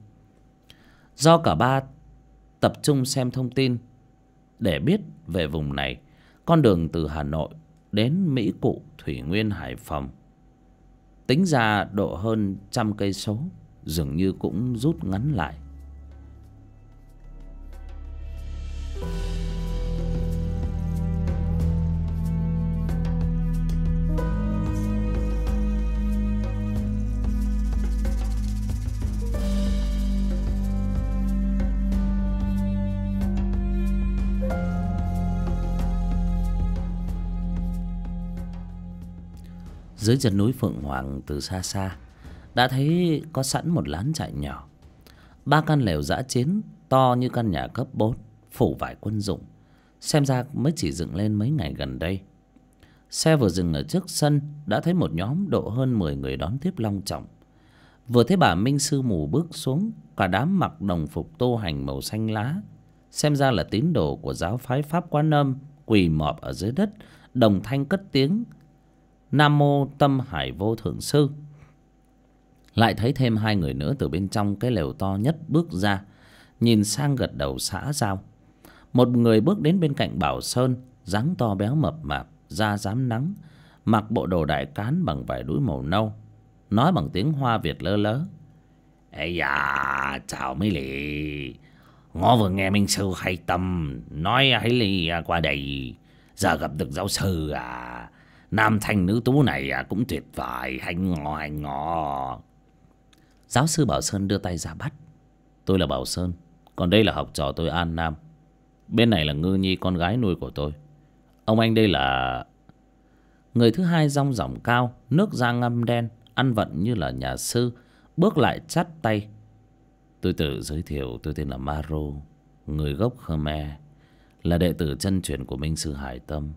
Do cả ba tập trung xem thông tin để biết về vùng này, con đường từ Hà Nội đến Mỹ Cụ, Thủy Nguyên, Hải Phòng. Tính ra độ hơn trăm cây số dường như cũng rút ngắn lại. dưới chân núi phượng hoàng từ xa xa đã thấy có sẵn một lán trại nhỏ ba căn lều giã chiến to như căn nhà cấp bốn phủ vải quân dụng xem ra mới chỉ dựng lên mấy ngày gần đây xe vừa dừng ở trước sân đã thấy một nhóm độ hơn mười người đón tiếp long trọng vừa thấy bà minh sư mù bước xuống cả đám mặc đồng phục tô hành màu xanh lá xem ra là tín đồ của giáo phái pháp quan âm quỳ mọp ở dưới đất đồng thanh cất tiếng nam mô tâm hải vô thượng sư lại thấy thêm hai người nữa từ bên trong cái lều to nhất bước ra nhìn sang gật đầu xã giao một người bước đến bên cạnh bảo sơn dáng to béo mập mạp da dám nắng mặc bộ đồ đại cán bằng vải đuối màu nâu nói bằng tiếng hoa việt lơ lớ ê da chào mấy lì ngó vừa nghe minh sư hay tâm nói hãy lì qua đây giờ gặp được giáo sư à Nam thanh nữ tú này à, cũng tuyệt vời Hành ngò hành ngò Giáo sư Bảo Sơn đưa tay ra bắt Tôi là Bảo Sơn Còn đây là học trò tôi An Nam Bên này là Ngư Nhi con gái nuôi của tôi Ông anh đây là Người thứ hai rong rỏng cao Nước da ngâm đen Ăn vận như là nhà sư Bước lại chắt tay Tôi tự giới thiệu tôi tên là Maro Người gốc Khmer Là đệ tử chân truyền của Minh Sư Hải Tâm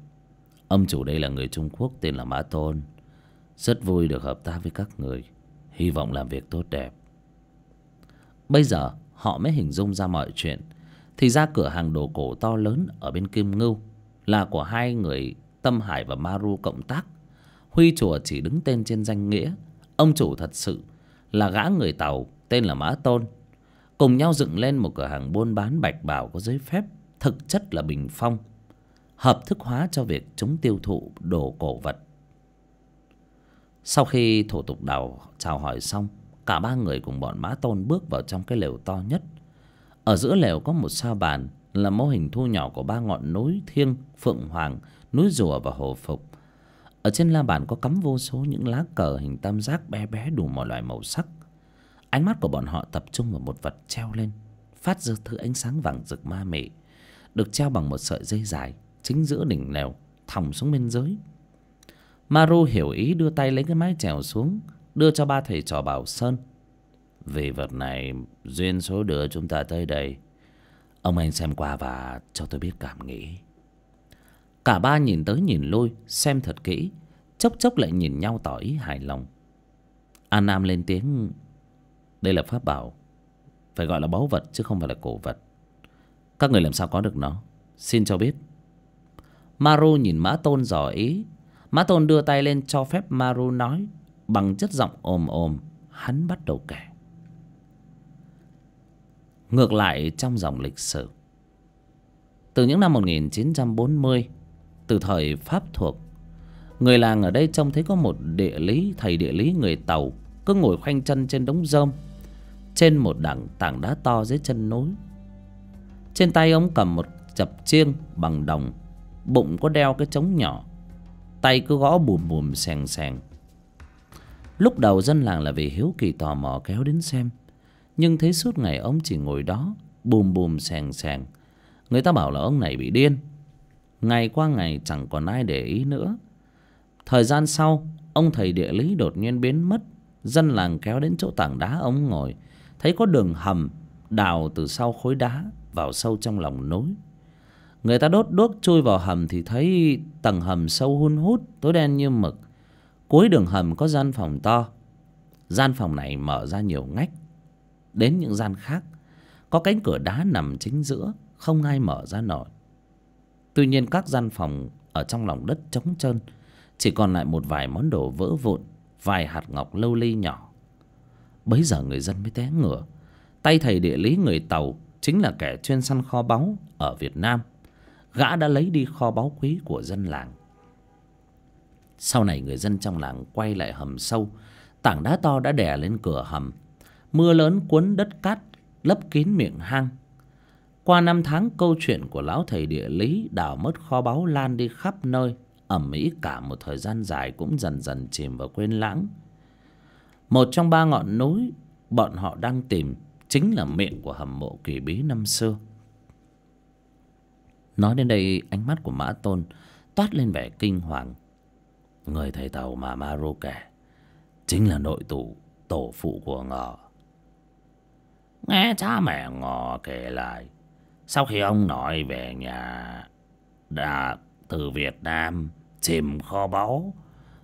Ông chủ đây là người Trung Quốc tên là Mã Tôn Rất vui được hợp tác với các người Hy vọng làm việc tốt đẹp Bây giờ họ mới hình dung ra mọi chuyện Thì ra cửa hàng đồ cổ to lớn ở bên Kim Ngưu Là của hai người Tâm Hải và Maru cộng tác Huy chùa chỉ đứng tên trên danh nghĩa Ông chủ thật sự là gã người Tàu tên là Mã Tôn Cùng nhau dựng lên một cửa hàng buôn bán bạch bảo có giấy phép Thực chất là bình phong hợp thức hóa cho việc chống tiêu thụ đồ cổ vật sau khi thủ tục đào chào hỏi xong cả ba người cùng bọn mã tôn bước vào trong cái lều to nhất ở giữa lều có một sa bàn là mô hình thu nhỏ của ba ngọn núi thiêng phượng hoàng núi rùa và hồ phục ở trên la bàn có cắm vô số những lá cờ hình tam giác bé bé đủ mọi loại màu sắc ánh mắt của bọn họ tập trung vào một vật treo lên phát ra thứ ánh sáng vàng rực ma mị được treo bằng một sợi dây dài chính giữa đỉnh lều thòng xuống bên dưới maru hiểu ý đưa tay lấy cái mái chèo xuống đưa cho ba thầy trò bảo sơn vì vật này duyên số đưa chúng ta tới đây ông anh xem qua và cho tôi biết cảm nghĩ cả ba nhìn tới nhìn lui xem thật kỹ chốc chốc lại nhìn nhau tỏ ý hài lòng an nam lên tiếng đây là pháp bảo phải gọi là báu vật chứ không phải là cổ vật các người làm sao có được nó xin cho biết Maru nhìn Mã Tôn dò ý. Mã Tôn đưa tay lên cho phép Maru nói. Bằng chất giọng ồm ồm, hắn bắt đầu kể. Ngược lại trong dòng lịch sử. Từ những năm 1940, từ thời Pháp thuộc, người làng ở đây trông thấy có một địa lý, thầy địa lý người Tàu cứ ngồi khoanh chân trên đống rơm, trên một đảng tảng đá to dưới chân núi. Trên tay ông cầm một chập chiêng bằng đồng Bụng có đeo cái trống nhỏ Tay cứ gõ bùm bùm sèn sèn Lúc đầu dân làng là vì hiếu kỳ tò mò kéo đến xem Nhưng thấy suốt ngày ông chỉ ngồi đó Bùm bùm sèn sèn Người ta bảo là ông này bị điên Ngày qua ngày chẳng còn ai để ý nữa Thời gian sau Ông thầy địa lý đột nhiên biến mất Dân làng kéo đến chỗ tảng đá ông ngồi Thấy có đường hầm Đào từ sau khối đá Vào sâu trong lòng núi người ta đốt đuốc chui vào hầm thì thấy tầng hầm sâu hun hút tối đen như mực cuối đường hầm có gian phòng to gian phòng này mở ra nhiều ngách đến những gian khác có cánh cửa đá nằm chính giữa không ai mở ra nổi tuy nhiên các gian phòng ở trong lòng đất trống trơn chỉ còn lại một vài món đồ vỡ vụn vài hạt ngọc lâu ly nhỏ bấy giờ người dân mới té ngửa tay thầy địa lý người tàu chính là kẻ chuyên săn kho báu ở việt nam gã đã lấy đi kho báu quý của dân làng sau này người dân trong làng quay lại hầm sâu tảng đá to đã đè lên cửa hầm mưa lớn cuốn đất cát lấp kín miệng hang qua năm tháng câu chuyện của lão thầy địa lý đào mất kho báu lan đi khắp nơi ẩm ĩ cả một thời gian dài cũng dần dần chìm vào quên lãng một trong ba ngọn núi bọn họ đang tìm chính là miệng của hầm mộ kỳ bí năm xưa Nói đến đây ánh mắt của Mã Tôn toát lên vẻ kinh hoàng. Người thầy tàu mà Maro kể chính là nội tụ tổ phụ của Ngọ. Nghe cha mẹ Ngọ kể lại, sau khi ông nội về nhà đã từ Việt Nam chìm kho báu,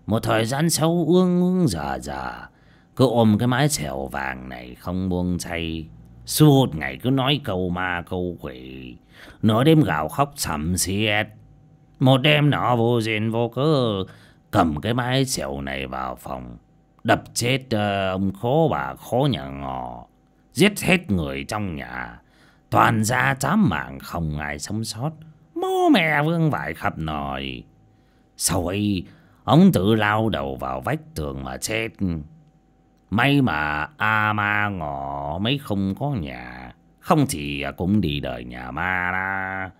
một thời gian sâu ương ương giả giả, cứ ôm cái mái xẻo vàng này không buông chay, suốt ngày cứ nói câu ma câu quỷ Nửa đêm gào khóc sầm xiết Một đêm nọ vô duyên vô cớ Cầm cái mái xẻo này vào phòng Đập chết ờ, ông khố bà khố nhà ngọ, Giết hết người trong nhà Toàn ra chám mạng không ai sống sót Mô mẹ vương vải khắp nòi Sau ấy Ông tự lao đầu vào vách tường mà chết May mà A Ma Ngọ mới không có nhà không chỉ à, cũng đi đời nhà ma đó.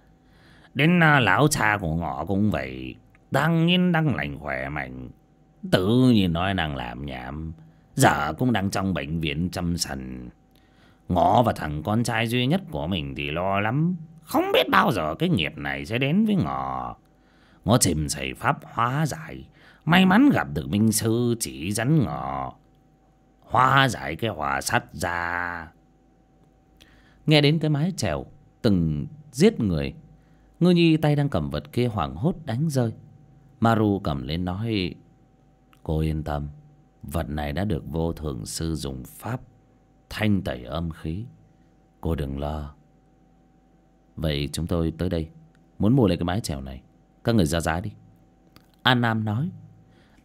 Đến à, lão cha của ngọ cũng vậy. Đang nhiên đang lành khỏe mạnh. Tự nhiên nói đang làm nhảm. Giờ cũng đang trong bệnh viện chăm sần. Ngọ và thằng con trai duy nhất của mình thì lo lắm. Không biết bao giờ cái nghiệp này sẽ đến với Ngọ. Ngọ chìm xảy pháp hóa giải. May mắn gặp được Minh Sư chỉ dẫn Ngọ. Hóa giải cái hòa sắt ra nghe đến cái mái trèo từng giết người ngư nhi tay đang cầm vật kia hoảng hốt đánh rơi maru cầm lên nói cô yên tâm vật này đã được vô thường sư dùng pháp thanh tẩy âm khí cô đừng lo vậy chúng tôi tới đây muốn mua lại cái mái trèo này các người ra giá đi an nam nói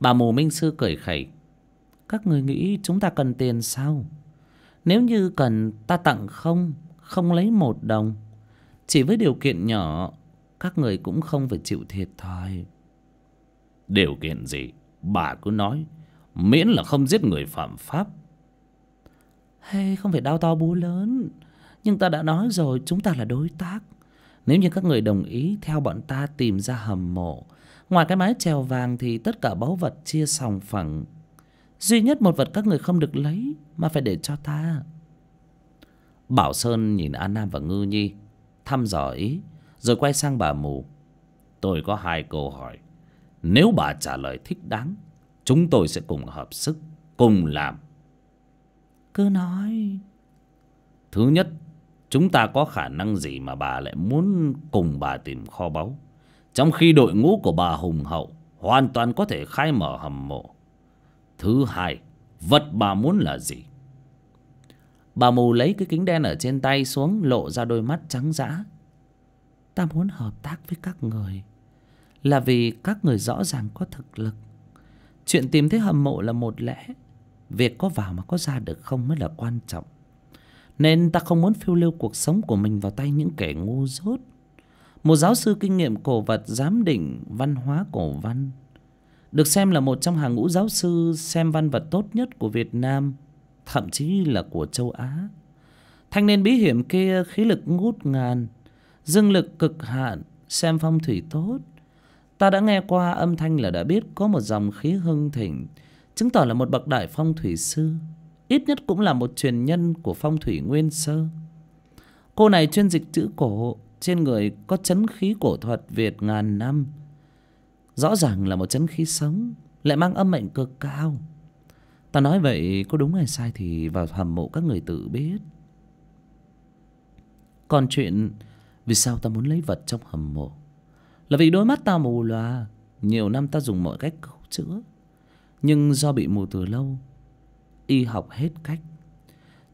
bà mù minh sư cười khẩy các người nghĩ chúng ta cần tiền sao nếu như cần ta tặng không không lấy một đồng chỉ với điều kiện nhỏ các người cũng không phải chịu thiệt thòi điều kiện gì bà cứ nói miễn là không giết người phạm pháp hay không phải đau to búa lớn nhưng ta đã nói rồi chúng ta là đối tác nếu như các người đồng ý theo bọn ta tìm ra hầm mộ ngoài cái mái trèo vàng thì tất cả báu vật chia sòng phẳng duy nhất một vật các người không được lấy mà phải để cho ta Bảo Sơn nhìn An Nam và Ngư Nhi Thăm dò ý Rồi quay sang bà mù Tôi có hai câu hỏi Nếu bà trả lời thích đáng Chúng tôi sẽ cùng hợp sức Cùng làm Cứ nói Thứ nhất Chúng ta có khả năng gì mà bà lại muốn cùng bà tìm kho báu Trong khi đội ngũ của bà hùng hậu Hoàn toàn có thể khai mở hầm mộ Thứ hai Vật bà muốn là gì Bà mù lấy cái kính đen ở trên tay xuống lộ ra đôi mắt trắng dã. Ta muốn hợp tác với các người là vì các người rõ ràng có thực lực. Chuyện tìm thấy hầm mộ là một lẽ. Việc có vào mà có ra được không mới là quan trọng. Nên ta không muốn phiêu lưu cuộc sống của mình vào tay những kẻ ngu dốt. Một giáo sư kinh nghiệm cổ vật giám định văn hóa cổ văn. Được xem là một trong hàng ngũ giáo sư xem văn vật tốt nhất của Việt Nam thậm chí là của châu Á. Thanh niên bí hiểm kia khí lực ngút ngàn, dương lực cực hạn, xem phong thủy tốt. Ta đã nghe qua âm thanh là đã biết có một dòng khí hưng thịnh, chứng tỏ là một bậc đại phong thủy sư. Ít nhất cũng là một truyền nhân của phong thủy nguyên sơ. Cô này chuyên dịch chữ cổ, trên người có chấn khí cổ thuật Việt ngàn năm. Rõ ràng là một chấn khí sống, lại mang âm mệnh cực cao. Ta nói vậy có đúng hay sai thì vào hầm mộ các người tự biết. Còn chuyện vì sao ta muốn lấy vật trong hầm mộ? Là vì đôi mắt ta mù loà nhiều năm ta dùng mọi cách cứu chữa. Nhưng do bị mù từ lâu, y học hết cách.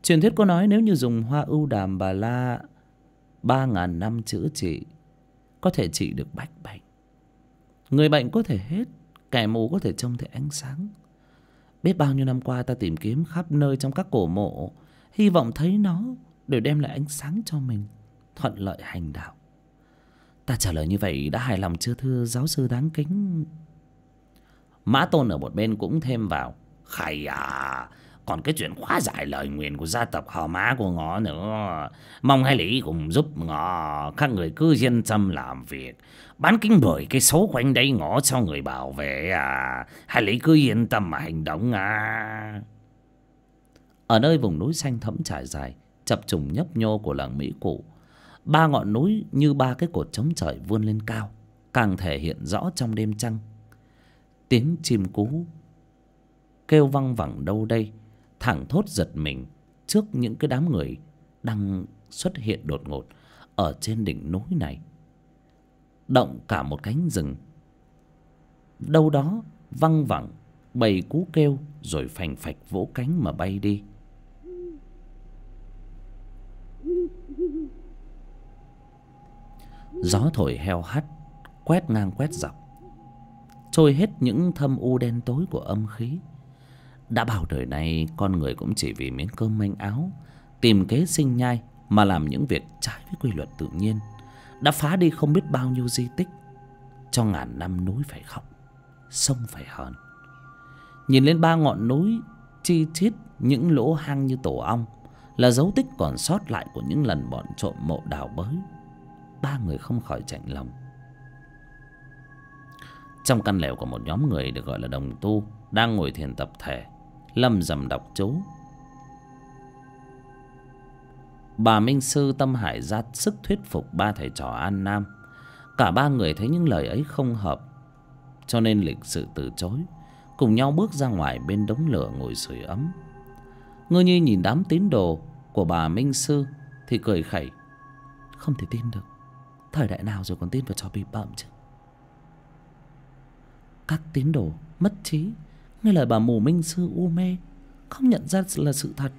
Truyền thuyết có nói nếu như dùng hoa ưu đàm bà la ba ngàn năm chữa trị, có thể trị được bách bệnh. Người bệnh có thể hết, kẻ mù có thể trông thấy ánh sáng biết bao nhiêu năm qua ta tìm kiếm khắp nơi trong các cổ mộ hy vọng thấy nó đều đem lại ánh sáng cho mình thuận lợi hành đạo ta trả lời như vậy đã hài lòng chưa thưa giáo sư đáng kính mã tôn ở một bên cũng thêm vào khải à còn cái chuyện hóa giải lời nguyện của gia tộc họ má của ngõ nữa Mong hai lý cùng giúp ngõ Các người cứ yên tâm làm việc Bán kính bởi cái số quanh đây ngõ cho người bảo vệ à Hai lý cứ yên tâm mà hành động à Ở nơi vùng núi xanh thẫm trải dài Chập trùng nhấp nhô của làng Mỹ Cụ Ba ngọn núi như ba cái cột chống trời vươn lên cao Càng thể hiện rõ trong đêm trăng Tiếng chim cú kêu văng vẳng đâu đây thẳng thốt giật mình trước những cái đám người đang xuất hiện đột ngột ở trên đỉnh núi này động cả một cánh rừng đâu đó văng vẳng bầy cú kêu rồi phành phạch vỗ cánh mà bay đi gió thổi heo hắt quét ngang quét dọc trôi hết những thâm u đen tối của âm khí đã bao đời này con người cũng chỉ vì miếng cơm manh áo Tìm kế sinh nhai Mà làm những việc trái với quy luật tự nhiên Đã phá đi không biết bao nhiêu di tích Cho ngàn năm núi phải khóc Sông phải hờn Nhìn lên ba ngọn núi Chi chít những lỗ hang như tổ ong Là dấu tích còn sót lại Của những lần bọn trộm mộ đào bới Ba người không khỏi chạnh lòng Trong căn lều của một nhóm người được gọi là đồng tu Đang ngồi thiền tập thể lâm dầm đọc chú bà minh sư tâm hải ra sức thuyết phục ba thầy trò an nam cả ba người thấy những lời ấy không hợp cho nên lịch sự từ chối cùng nhau bước ra ngoài bên đống lửa ngồi sưởi ấm ngư như nhìn đám tín đồ của bà minh sư thì cười khẩy không thể tin được thời đại nào rồi còn tin vào trò bị bợm chứ các tín đồ mất trí Nghe lời bà mù minh sư u mê Không nhận ra là sự thật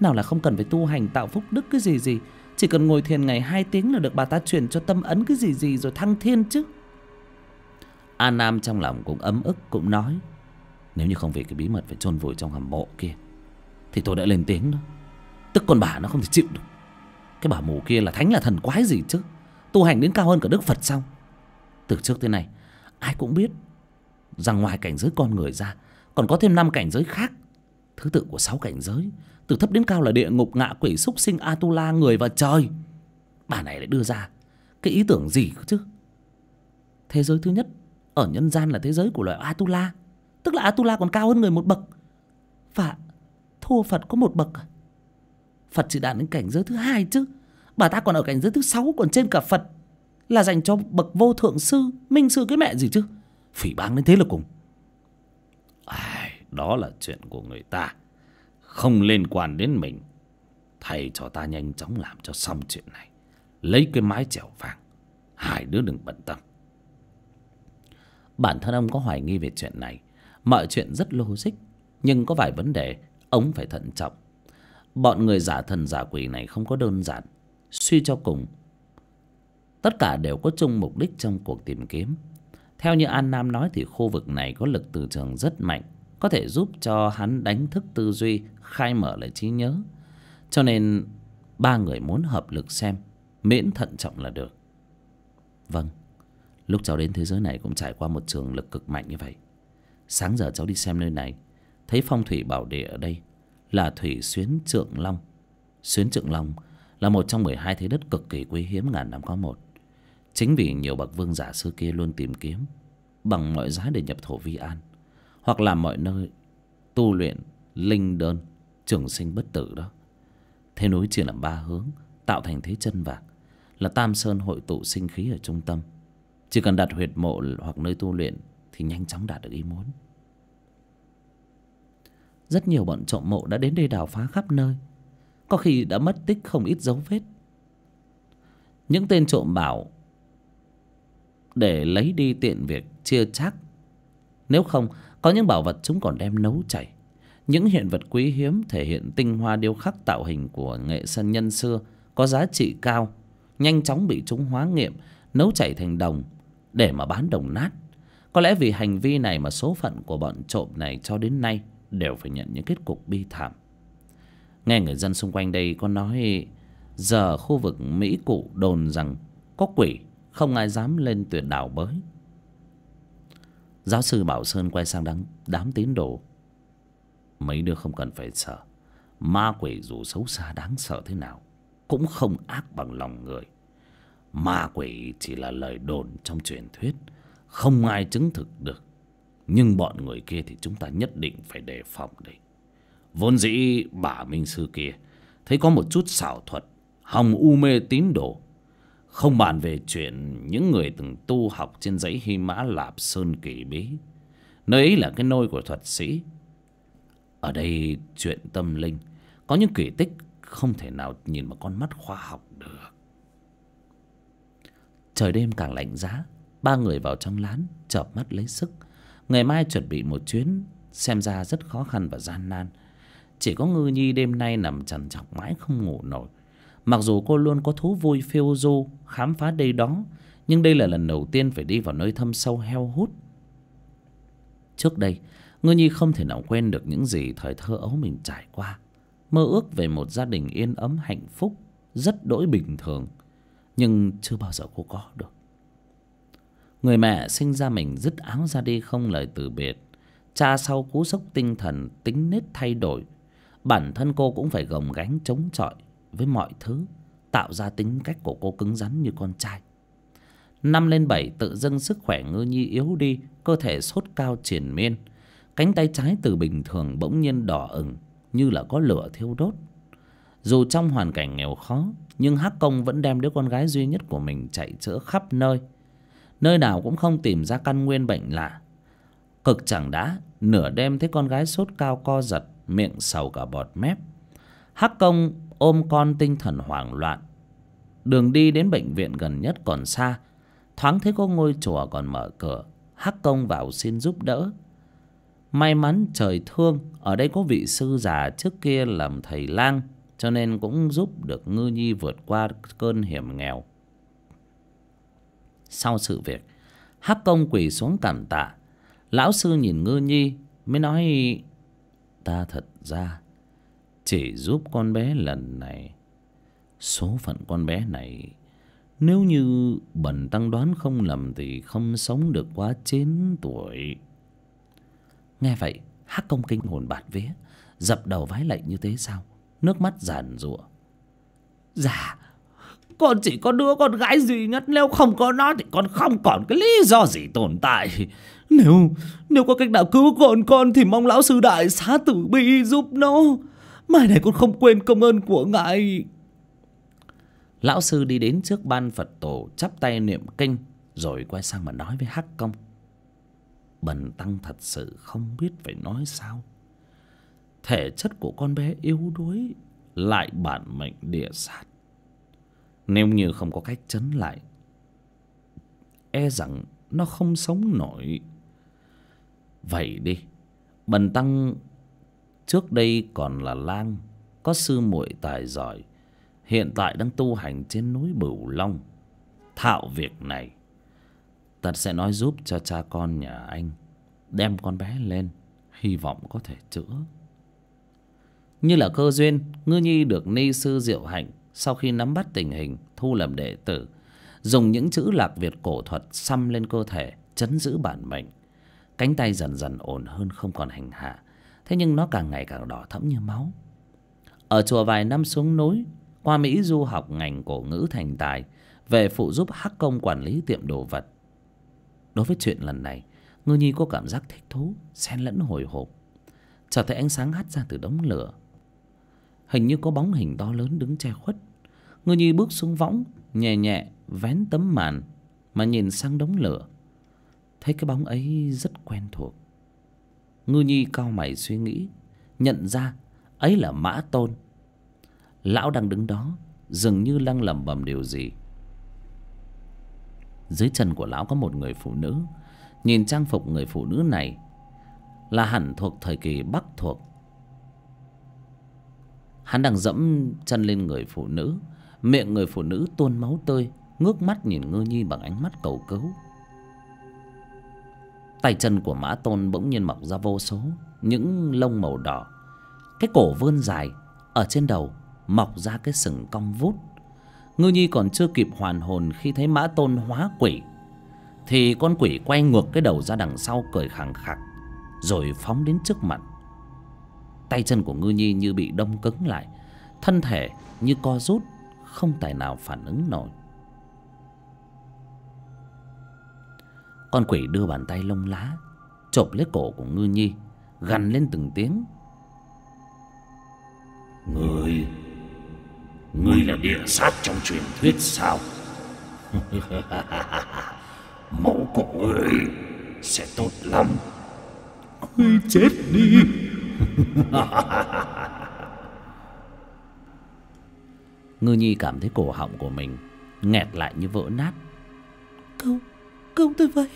Nào là không cần phải tu hành tạo phúc đức cái gì gì Chỉ cần ngồi thiền ngày 2 tiếng là được bà ta truyền cho tâm ấn cái gì gì rồi thăng thiên chứ A Nam trong lòng cũng ấm ức cũng nói Nếu như không vì cái bí mật phải chôn vùi trong hầm mộ kia Thì tôi đã lên tiếng đó Tức con bà nó không thể chịu được Cái bà mù kia là thánh là thần quái gì chứ Tu hành đến cao hơn cả Đức Phật sao? Từ trước tới nay Ai cũng biết Rằng ngoài cảnh giới con người ra còn có thêm năm cảnh giới khác thứ tự của sáu cảnh giới từ thấp đến cao là địa ngục ngạ quỷ xúc sinh atula người và trời bà này lại đưa ra cái ý tưởng gì chứ thế giới thứ nhất ở nhân gian là thế giới của loại atula tức là atula còn cao hơn người một bậc và thua phật có một bậc à? phật chỉ đạt đến cảnh giới thứ hai chứ bà ta còn ở cảnh giới thứ sáu còn trên cả phật là dành cho bậc vô thượng sư minh sư cái mẹ gì chứ phỉ báng đến thế là cùng đó là chuyện của người ta Không liên quan đến mình Thầy cho ta nhanh chóng làm cho xong chuyện này Lấy cái mái chèo vàng Hai đứa đừng bận tâm Bản thân ông có hoài nghi về chuyện này Mọi chuyện rất logic Nhưng có vài vấn đề Ông phải thận trọng Bọn người giả thần giả quỷ này không có đơn giản Suy cho cùng Tất cả đều có chung mục đích trong cuộc tìm kiếm Theo như An Nam nói thì khu vực này có lực từ trường rất mạnh có thể giúp cho hắn đánh thức tư duy khai mở lại trí nhớ cho nên ba người muốn hợp lực xem miễn thận trọng là được vâng lúc cháu đến thế giới này cũng trải qua một trường lực cực mạnh như vậy sáng giờ cháu đi xem nơi này thấy phong thủy bảo địa ở đây là thủy xuyến trượng long xuyến trượng long là một trong mười hai thế đất cực kỳ quý hiếm ngàn năm có một chính vì nhiều bậc vương giả xưa kia luôn tìm kiếm bằng mọi giá để nhập thổ vi an hoặc là mọi nơi tu luyện linh đơn trường sinh bất tử đó thế núi chia làm ba hướng tạo thành thế chân vạc là tam sơn hội tụ sinh khí ở trung tâm chỉ cần đặt huyệt mộ hoặc nơi tu luyện thì nhanh chóng đạt được ý muốn rất nhiều bọn trộm mộ đã đến đây đào phá khắp nơi có khi đã mất tích không ít dấu vết những tên trộm bảo để lấy đi tiện việc chia chắc nếu không có những bảo vật chúng còn đem nấu chảy những hiện vật quý hiếm thể hiện tinh hoa điêu khắc tạo hình của nghệ sơn nhân xưa có giá trị cao nhanh chóng bị chúng hóa nghiệm nấu chảy thành đồng để mà bán đồng nát có lẽ vì hành vi này mà số phận của bọn trộm này cho đến nay đều phải nhận những kết cục bi thảm nghe người dân xung quanh đây có nói giờ khu vực mỹ cụ đồn rằng có quỷ không ai dám lên tuyệt đảo bới giáo sư bảo sơn quay sang đám, đám tín đồ mấy đứa không cần phải sợ ma quỷ dù xấu xa đáng sợ thế nào cũng không ác bằng lòng người ma quỷ chỉ là lời đồn trong truyền thuyết không ai chứng thực được nhưng bọn người kia thì chúng ta nhất định phải đề phòng đấy vốn dĩ bà minh sư kia thấy có một chút xảo thuật hòng u mê tín đồ không bàn về chuyện những người từng tu học trên giấy Hy Mã Lạp Sơn Kỳ Bí. Nơi ấy là cái nôi của thuật sĩ. Ở đây chuyện tâm linh, có những kỳ tích không thể nào nhìn bằng con mắt khoa học được. Trời đêm càng lạnh giá, ba người vào trong lán, chợp mắt lấy sức. Ngày mai chuẩn bị một chuyến, xem ra rất khó khăn và gian nan. Chỉ có ngư nhi đêm nay nằm trần trọc mãi không ngủ nổi. Mặc dù cô luôn có thú vui phiêu du Khám phá đây đó Nhưng đây là lần đầu tiên phải đi vào nơi thâm sâu heo hút Trước đây Ngư Nhi không thể nào quên được những gì Thời thơ ấu mình trải qua Mơ ước về một gia đình yên ấm hạnh phúc Rất đỗi bình thường Nhưng chưa bao giờ cô có được Người mẹ sinh ra mình dứt áo ra đi không lời từ biệt Cha sau cú sốc tinh thần tính nết thay đổi Bản thân cô cũng phải gồng gánh chống chọi với mọi thứ tạo ra tính cách của cô cứng rắn như con trai năm lên bảy tự dưng sức khỏe ngư nhi yếu đi cơ thể sốt cao triển miên cánh tay trái từ bình thường bỗng nhiên đỏ ửng như là có lửa thiêu đốt dù trong hoàn cảnh nghèo khó nhưng hắc công vẫn đem đứa con gái duy nhất của mình chạy chữa khắp nơi nơi nào cũng không tìm ra căn nguyên bệnh lạ cực chẳng đã nửa đêm thấy con gái sốt cao co giật miệng sầu cả bọt mép hắc công ôm con tinh thần hoảng loạn đường đi đến bệnh viện gần nhất còn xa thoáng thấy có ngôi chùa còn mở cửa hắc công vào xin giúp đỡ may mắn trời thương ở đây có vị sư già trước kia làm thầy lang cho nên cũng giúp được ngư nhi vượt qua cơn hiểm nghèo sau sự việc hắc công quỳ xuống cảm tạ lão sư nhìn ngư nhi mới nói ta thật ra chỉ giúp con bé lần này số phận con bé này nếu như bần tăng đoán không lầm thì không sống được quá chín tuổi nghe vậy hắc công kinh hồn bạt vía dập đầu vái lạy như thế sao nước mắt giàn giụa dạ con chỉ có đứa con gái duy nhất nếu không có nó thì con không còn cái lý do gì tồn tại nếu nếu có cách nào cứu con con thì mong lão sư đại xá tử bi giúp nó Mai này con không quên công ơn của ngài Lão sư đi đến trước ban Phật tổ Chắp tay niệm kinh Rồi quay sang mà nói với Hắc Công Bần tăng thật sự không biết phải nói sao Thể chất của con bé yếu đuối Lại bản mệnh địa sát Nếu như không có cách chấn lại E rằng nó không sống nổi Vậy đi Bần tăng trước đây còn là lang có sư muội tài giỏi hiện tại đang tu hành trên núi bửu long thạo việc này ta sẽ nói giúp cho cha con nhà anh đem con bé lên hy vọng có thể chữa như là cơ duyên ngư nhi được ni sư diệu hạnh sau khi nắm bắt tình hình thu làm đệ tử dùng những chữ lạc việt cổ thuật xăm lên cơ thể chấn giữ bản mệnh cánh tay dần dần ổn hơn không còn hành hạ Thế nhưng nó càng ngày càng đỏ thẫm như máu Ở chùa vài năm xuống núi Qua Mỹ du học ngành cổ ngữ thành tài Về phụ giúp Hắc Công quản lý tiệm đồ vật Đối với chuyện lần này Ngư Nhi có cảm giác thích thú Xen lẫn hồi hộp Trở thấy ánh sáng hắt ra từ đống lửa Hình như có bóng hình to lớn đứng che khuất Ngư Nhi bước xuống võng Nhẹ nhẹ vén tấm màn Mà nhìn sang đống lửa Thấy cái bóng ấy rất quen thuộc ngư nhi cao mày suy nghĩ nhận ra ấy là mã tôn lão đang đứng đó dường như lăng lẩm bẩm điều gì dưới chân của lão có một người phụ nữ nhìn trang phục người phụ nữ này là hẳn thuộc thời kỳ bắc thuộc hắn đang dẫm chân lên người phụ nữ miệng người phụ nữ tuôn máu tươi ngước mắt nhìn ngư nhi bằng ánh mắt cầu cứu tay chân của mã tôn bỗng nhiên mọc ra vô số những lông màu đỏ cái cổ vươn dài ở trên đầu mọc ra cái sừng cong vút ngư nhi còn chưa kịp hoàn hồn khi thấy mã tôn hóa quỷ thì con quỷ quay ngược cái đầu ra đằng sau cười khẳng khặc rồi phóng đến trước mặt tay chân của ngư nhi như bị đông cứng lại thân thể như co rút không tài nào phản ứng nổi con quỷ đưa bàn tay lông lá chộp lấy cổ của ngư nhi gằn lên từng tiếng người người là địa sát trong truyền thuyết sao mẫu của người sẽ tốt lắm ngươi chết đi ngư nhi cảm thấy cổ họng của mình nghẹt lại như vỡ nát câu câu tôi vậy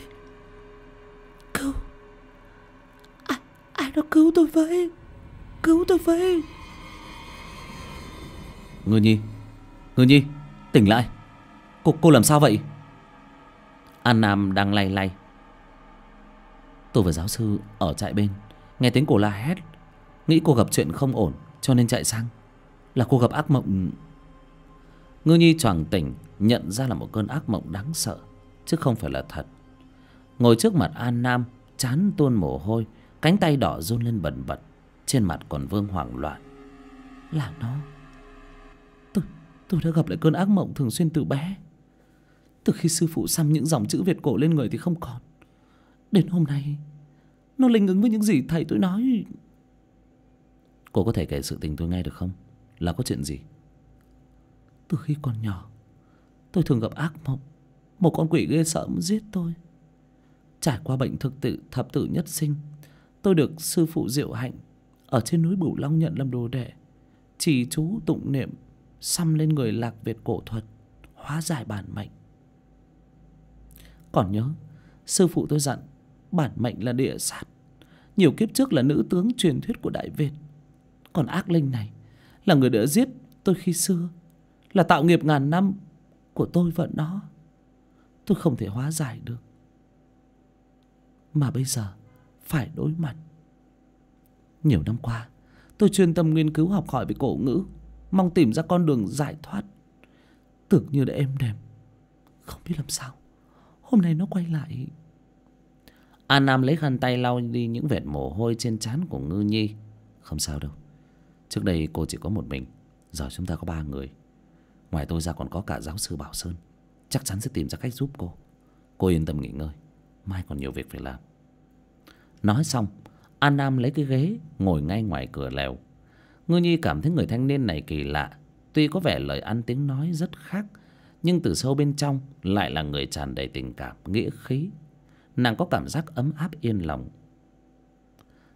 Cứu Ai, ai đó cứu tôi với Cứu tôi với Ngư Nhi Ngư Nhi tỉnh lại Cô, cô làm sao vậy An Nam đang lay lay Tôi và giáo sư ở trại bên Nghe tiếng cổ la hét Nghĩ cô gặp chuyện không ổn Cho nên chạy sang Là cô gặp ác mộng Ngư Nhi choàng tỉnh Nhận ra là một cơn ác mộng đáng sợ Chứ không phải là thật ngồi trước mặt an nam chán tuôn mồ hôi cánh tay đỏ run lên bần bật trên mặt còn vương hoảng loạn là nó tôi tôi đã gặp lại cơn ác mộng thường xuyên từ bé từ khi sư phụ xăm những dòng chữ việt cổ lên người thì không còn đến hôm nay nó linh ứng với những gì thầy tôi nói cô có thể kể sự tình tôi nghe được không là có chuyện gì từ khi còn nhỏ tôi thường gặp ác mộng một con quỷ ghê sợ muốn giết tôi Trải qua bệnh thực tự thập tử nhất sinh Tôi được sư phụ diệu hạnh Ở trên núi Bửu Long nhận làm đồ đệ Chỉ chú tụng niệm Xăm lên người lạc Việt cổ thuật Hóa giải bản mệnh Còn nhớ Sư phụ tôi dặn Bản mệnh là địa sát Nhiều kiếp trước là nữ tướng truyền thuyết của Đại Việt Còn ác linh này Là người đã giết tôi khi xưa Là tạo nghiệp ngàn năm Của tôi và nó Tôi không thể hóa giải được mà bây giờ phải đối mặt nhiều năm qua tôi chuyên tâm nghiên cứu học hỏi về cổ ngữ mong tìm ra con đường giải thoát tưởng như đã êm đềm không biết làm sao hôm nay nó quay lại an nam lấy khăn tay lau đi những vệt mồ hôi trên trán của ngư nhi không sao đâu trước đây cô chỉ có một mình giờ chúng ta có ba người ngoài tôi ra còn có cả giáo sư bảo sơn chắc chắn sẽ tìm ra cách giúp cô cô yên tâm nghỉ ngơi mai còn nhiều việc phải làm nói xong an nam lấy cái ghế ngồi ngay ngoài cửa lều ngư nhi cảm thấy người thanh niên này kỳ lạ tuy có vẻ lời ăn tiếng nói rất khác nhưng từ sâu bên trong lại là người tràn đầy tình cảm nghĩa khí nàng có cảm giác ấm áp yên lòng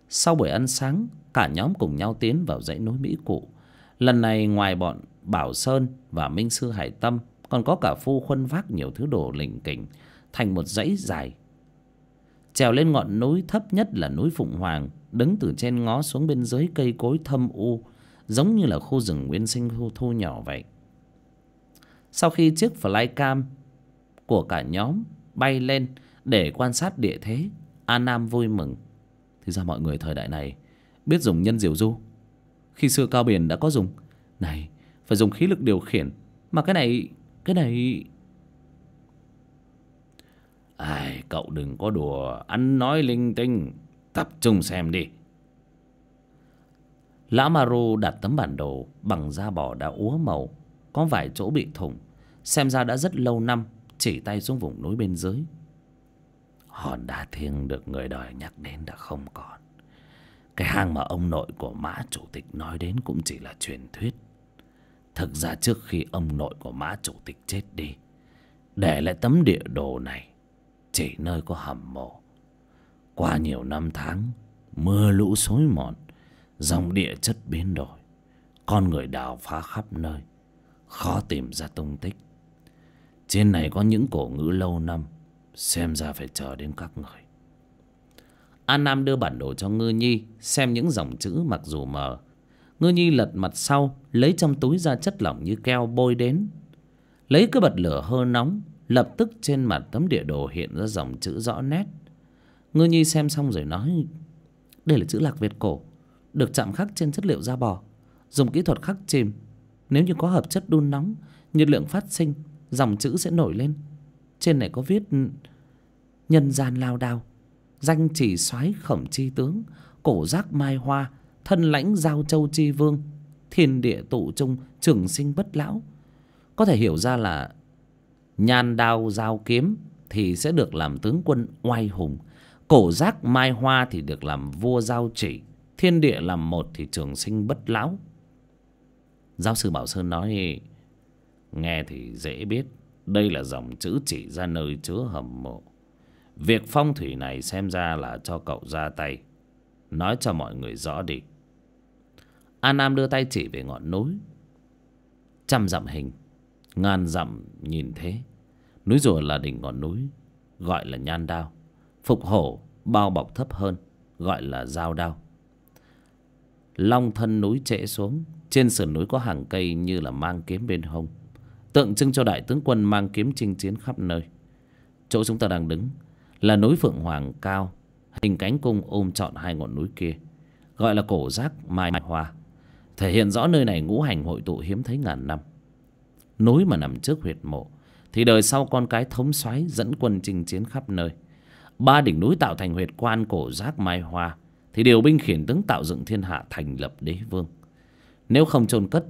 sau buổi ăn sáng cả nhóm cùng nhau tiến vào dãy núi mỹ cụ lần này ngoài bọn bảo sơn và minh sư hải tâm còn có cả phu khuân vác nhiều thứ đồ lỉnh kỉnh thành một dãy dài trèo lên ngọn núi thấp nhất là núi Phụng Hoàng, đứng từ trên ngó xuống bên dưới cây cối thâm u, giống như là khu rừng nguyên sinh thu, thu nhỏ vậy. Sau khi chiếc flycam của cả nhóm bay lên để quan sát địa thế, A Nam vui mừng. Thì ra mọi người thời đại này biết dùng nhân diệu du. Khi xưa Cao Biển đã có dùng. Này, phải dùng khí lực điều khiển. Mà cái này, cái này Ai, cậu đừng có đùa, ăn nói linh tinh, tập trung xem đi. Lã Maru đặt tấm bản đồ bằng da bò đã úa màu, có vài chỗ bị thủng, xem ra đã rất lâu năm, chỉ tay xuống vùng núi bên dưới. Hòn đá thiêng được người đời nhắc đến đã không còn. Cái hang mà ông nội của Mã Chủ tịch nói đến cũng chỉ là truyền thuyết. Thực ra trước khi ông nội của Mã Chủ tịch chết đi, để lại tấm địa đồ này chỉ nơi có hầm mộ qua nhiều năm tháng mưa lũ xối mòn dòng địa chất biến đổi con người đào phá khắp nơi khó tìm ra tung tích trên này có những cổ ngữ lâu năm xem ra phải chờ đến các người an nam đưa bản đồ cho ngư nhi xem những dòng chữ mặc dù mờ ngư nhi lật mặt sau lấy trong túi ra chất lỏng như keo bôi đến lấy cái bật lửa hơ nóng lập tức trên mặt tấm địa đồ hiện ra dòng chữ rõ nét ngư nhi xem xong rồi nói đây là chữ lạc việt cổ được chạm khắc trên chất liệu da bò dùng kỹ thuật khắc chìm nếu như có hợp chất đun nóng nhiệt lượng phát sinh dòng chữ sẽ nổi lên trên này có viết nhân gian lao đao danh chỉ soái khổng chi tướng cổ giác mai hoa thân lãnh giao châu chi vương thiên địa tụ trung trường sinh bất lão có thể hiểu ra là nhan đao giao kiếm thì sẽ được làm tướng quân oai hùng cổ giác mai hoa thì được làm vua giao chỉ thiên địa làm một thì trường sinh bất lão giáo sư bảo sơn nói nghe thì dễ biết đây là dòng chữ chỉ ra nơi chứa hầm mộ việc phong thủy này xem ra là cho cậu ra tay nói cho mọi người rõ đi a nam đưa tay chỉ về ngọn núi trăm dặm hình ngàn dặm nhìn thế núi rùa là đỉnh ngọn núi gọi là nhan đao phục hổ bao bọc thấp hơn gọi là dao đao long thân núi trễ xuống trên sườn núi có hàng cây như là mang kiếm bên hông tượng trưng cho đại tướng quân mang kiếm chinh chiến khắp nơi chỗ chúng ta đang đứng là núi phượng hoàng cao hình cánh cung ôm trọn hai ngọn núi kia gọi là cổ giác mai hoa thể hiện rõ nơi này ngũ hành hội tụ hiếm thấy ngàn năm núi mà nằm trước huyệt mộ thì đời sau con cái thống soái dẫn quân chinh chiến khắp nơi ba đỉnh núi tạo thành huyệt quan cổ giác mai hoa thì điều binh khiển tướng tạo dựng thiên hạ thành lập đế vương nếu không chôn cất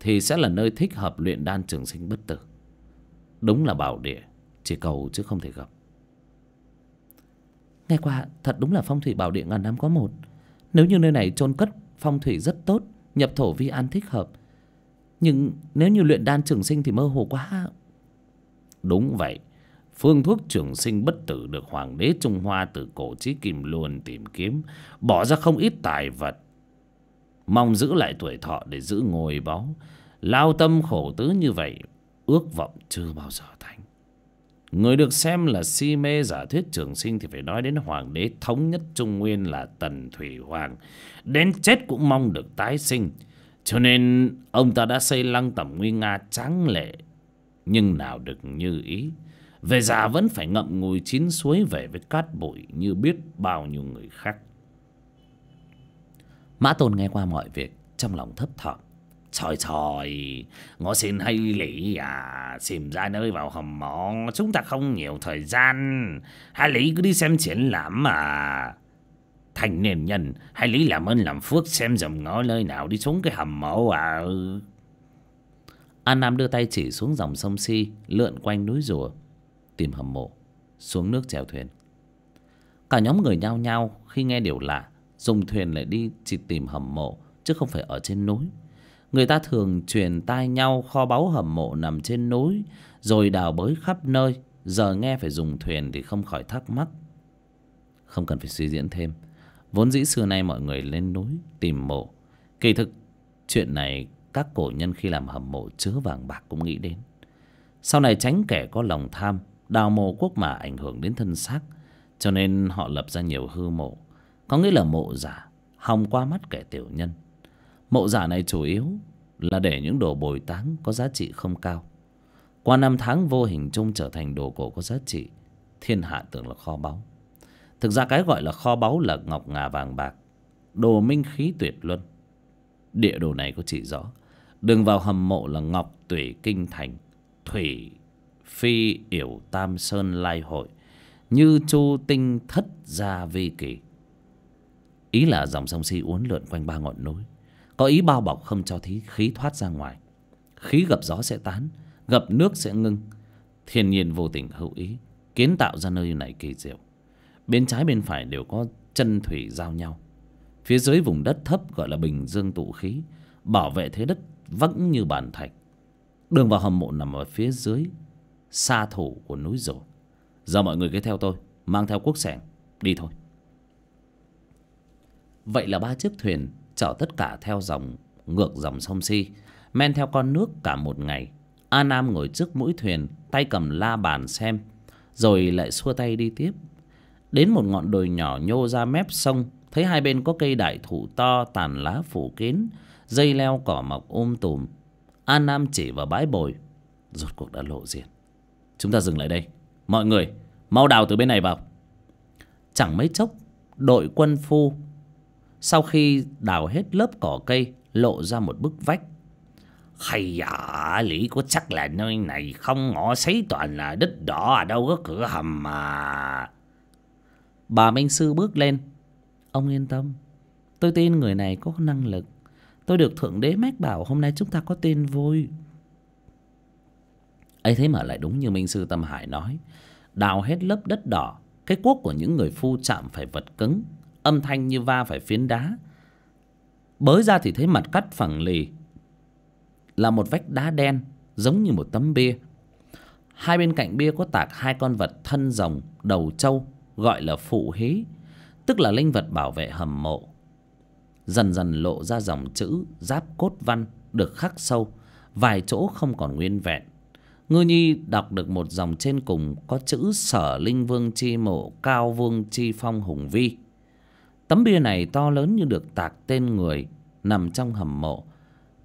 thì sẽ là nơi thích hợp luyện đan trường sinh bất tử đúng là bảo địa chỉ cầu chứ không thể gặp nghe qua thật đúng là phong thủy bảo địa ngàn năm có một nếu như nơi này chôn cất phong thủy rất tốt nhập thổ vi an thích hợp nhưng nếu như luyện đan trường sinh thì mơ hồ quá Đúng vậy Phương thuốc trường sinh bất tử được Hoàng đế Trung Hoa từ cổ chí kim luôn tìm kiếm Bỏ ra không ít tài vật Mong giữ lại tuổi thọ để giữ ngôi báu Lao tâm khổ tứ như vậy Ước vọng chưa bao giờ thành Người được xem là si mê giả thuyết trường sinh Thì phải nói đến Hoàng đế thống nhất Trung Nguyên là Tần Thủy Hoàng Đến chết cũng mong được tái sinh cho nên ông ta đã xây lăng tẩm nguy nga trắng lệ Nhưng nào được như ý Về già vẫn phải ngậm ngùi chín suối về với cát bụi Như biết bao nhiêu người khác Mã Tôn nghe qua mọi việc Trong lòng thấp thỏm Trời trời, ngó xin hay lý à, xìm ra nơi vào hầm mỏ, chúng ta không nhiều thời gian. Hai lý cứ đi xem triển lãm mà thành niên nhân hay lý làm ơn làm phước xem dầm ngó nơi nào đi xuống cái hầm mộ à an nam đưa tay chỉ xuống dòng sông si lượn quanh núi rùa tìm hầm mộ xuống nước chèo thuyền cả nhóm người nhao nhao khi nghe điều lạ dùng thuyền lại đi chỉ tìm hầm mộ chứ không phải ở trên núi người ta thường truyền tai nhau kho báu hầm mộ nằm trên núi rồi đào bới khắp nơi giờ nghe phải dùng thuyền thì không khỏi thắc mắc không cần phải suy diễn thêm Vốn dĩ xưa nay mọi người lên núi tìm mộ Kỳ thực chuyện này các cổ nhân khi làm hầm mộ chứa vàng bạc cũng nghĩ đến Sau này tránh kẻ có lòng tham Đào mộ quốc mà ảnh hưởng đến thân xác Cho nên họ lập ra nhiều hư mộ Có nghĩa là mộ giả Hòng qua mắt kẻ tiểu nhân Mộ giả này chủ yếu là để những đồ bồi táng có giá trị không cao Qua năm tháng vô hình chung trở thành đồ cổ có giá trị Thiên hạ tưởng là kho báu Thực ra cái gọi là kho báu là ngọc ngà vàng bạc Đồ minh khí tuyệt luân Địa đồ này có chỉ rõ Đường vào hầm mộ là ngọc tủy kinh thành Thủy phi yểu tam sơn lai hội Như chu tinh thất gia vi kỳ Ý là dòng sông si uốn lượn quanh ba ngọn núi Có ý bao bọc không cho thí khí thoát ra ngoài Khí gặp gió sẽ tán Gặp nước sẽ ngưng Thiên nhiên vô tình hữu ý Kiến tạo ra nơi này kỳ diệu bên trái bên phải đều có chân thủy giao nhau phía dưới vùng đất thấp gọi là bình dương tụ khí bảo vệ thế đất vững như bàn thạch đường vào hầm mộ nằm ở phía dưới xa thủ của núi rồ giờ mọi người cứ theo tôi mang theo quốc sẻng đi thôi vậy là ba chiếc thuyền chở tất cả theo dòng ngược dòng sông si men theo con nước cả một ngày a nam ngồi trước mũi thuyền tay cầm la bàn xem rồi lại xua tay đi tiếp Đến một ngọn đồi nhỏ nhô ra mép sông Thấy hai bên có cây đại thụ to tàn lá phủ kín Dây leo cỏ mọc ôm um tùm An Nam chỉ vào bãi bồi Rốt cuộc đã lộ diện Chúng ta dừng lại đây Mọi người mau đào từ bên này vào Chẳng mấy chốc Đội quân phu Sau khi đào hết lớp cỏ cây Lộ ra một bức vách hay dạ, lý có chắc là nơi này không ngõ sấy toàn là đất đỏ ở đâu có cửa hầm mà. Bà Minh Sư bước lên Ông yên tâm Tôi tin người này có năng lực Tôi được Thượng Đế mách bảo hôm nay chúng ta có tin vui ấy thế mà lại đúng như Minh Sư Tâm Hải nói Đào hết lớp đất đỏ Cái cuốc của những người phu chạm phải vật cứng Âm thanh như va phải phiến đá Bới ra thì thấy mặt cắt phẳng lì Là một vách đá đen Giống như một tấm bia Hai bên cạnh bia có tạc hai con vật thân rồng, đầu trâu gọi là phụ hí tức là linh vật bảo vệ hầm mộ dần dần lộ ra dòng chữ giáp cốt văn được khắc sâu vài chỗ không còn nguyên vẹn ngư nhi đọc được một dòng trên cùng có chữ sở linh vương chi mộ cao vương chi phong hùng vi tấm bia này to lớn như được tạc tên người nằm trong hầm mộ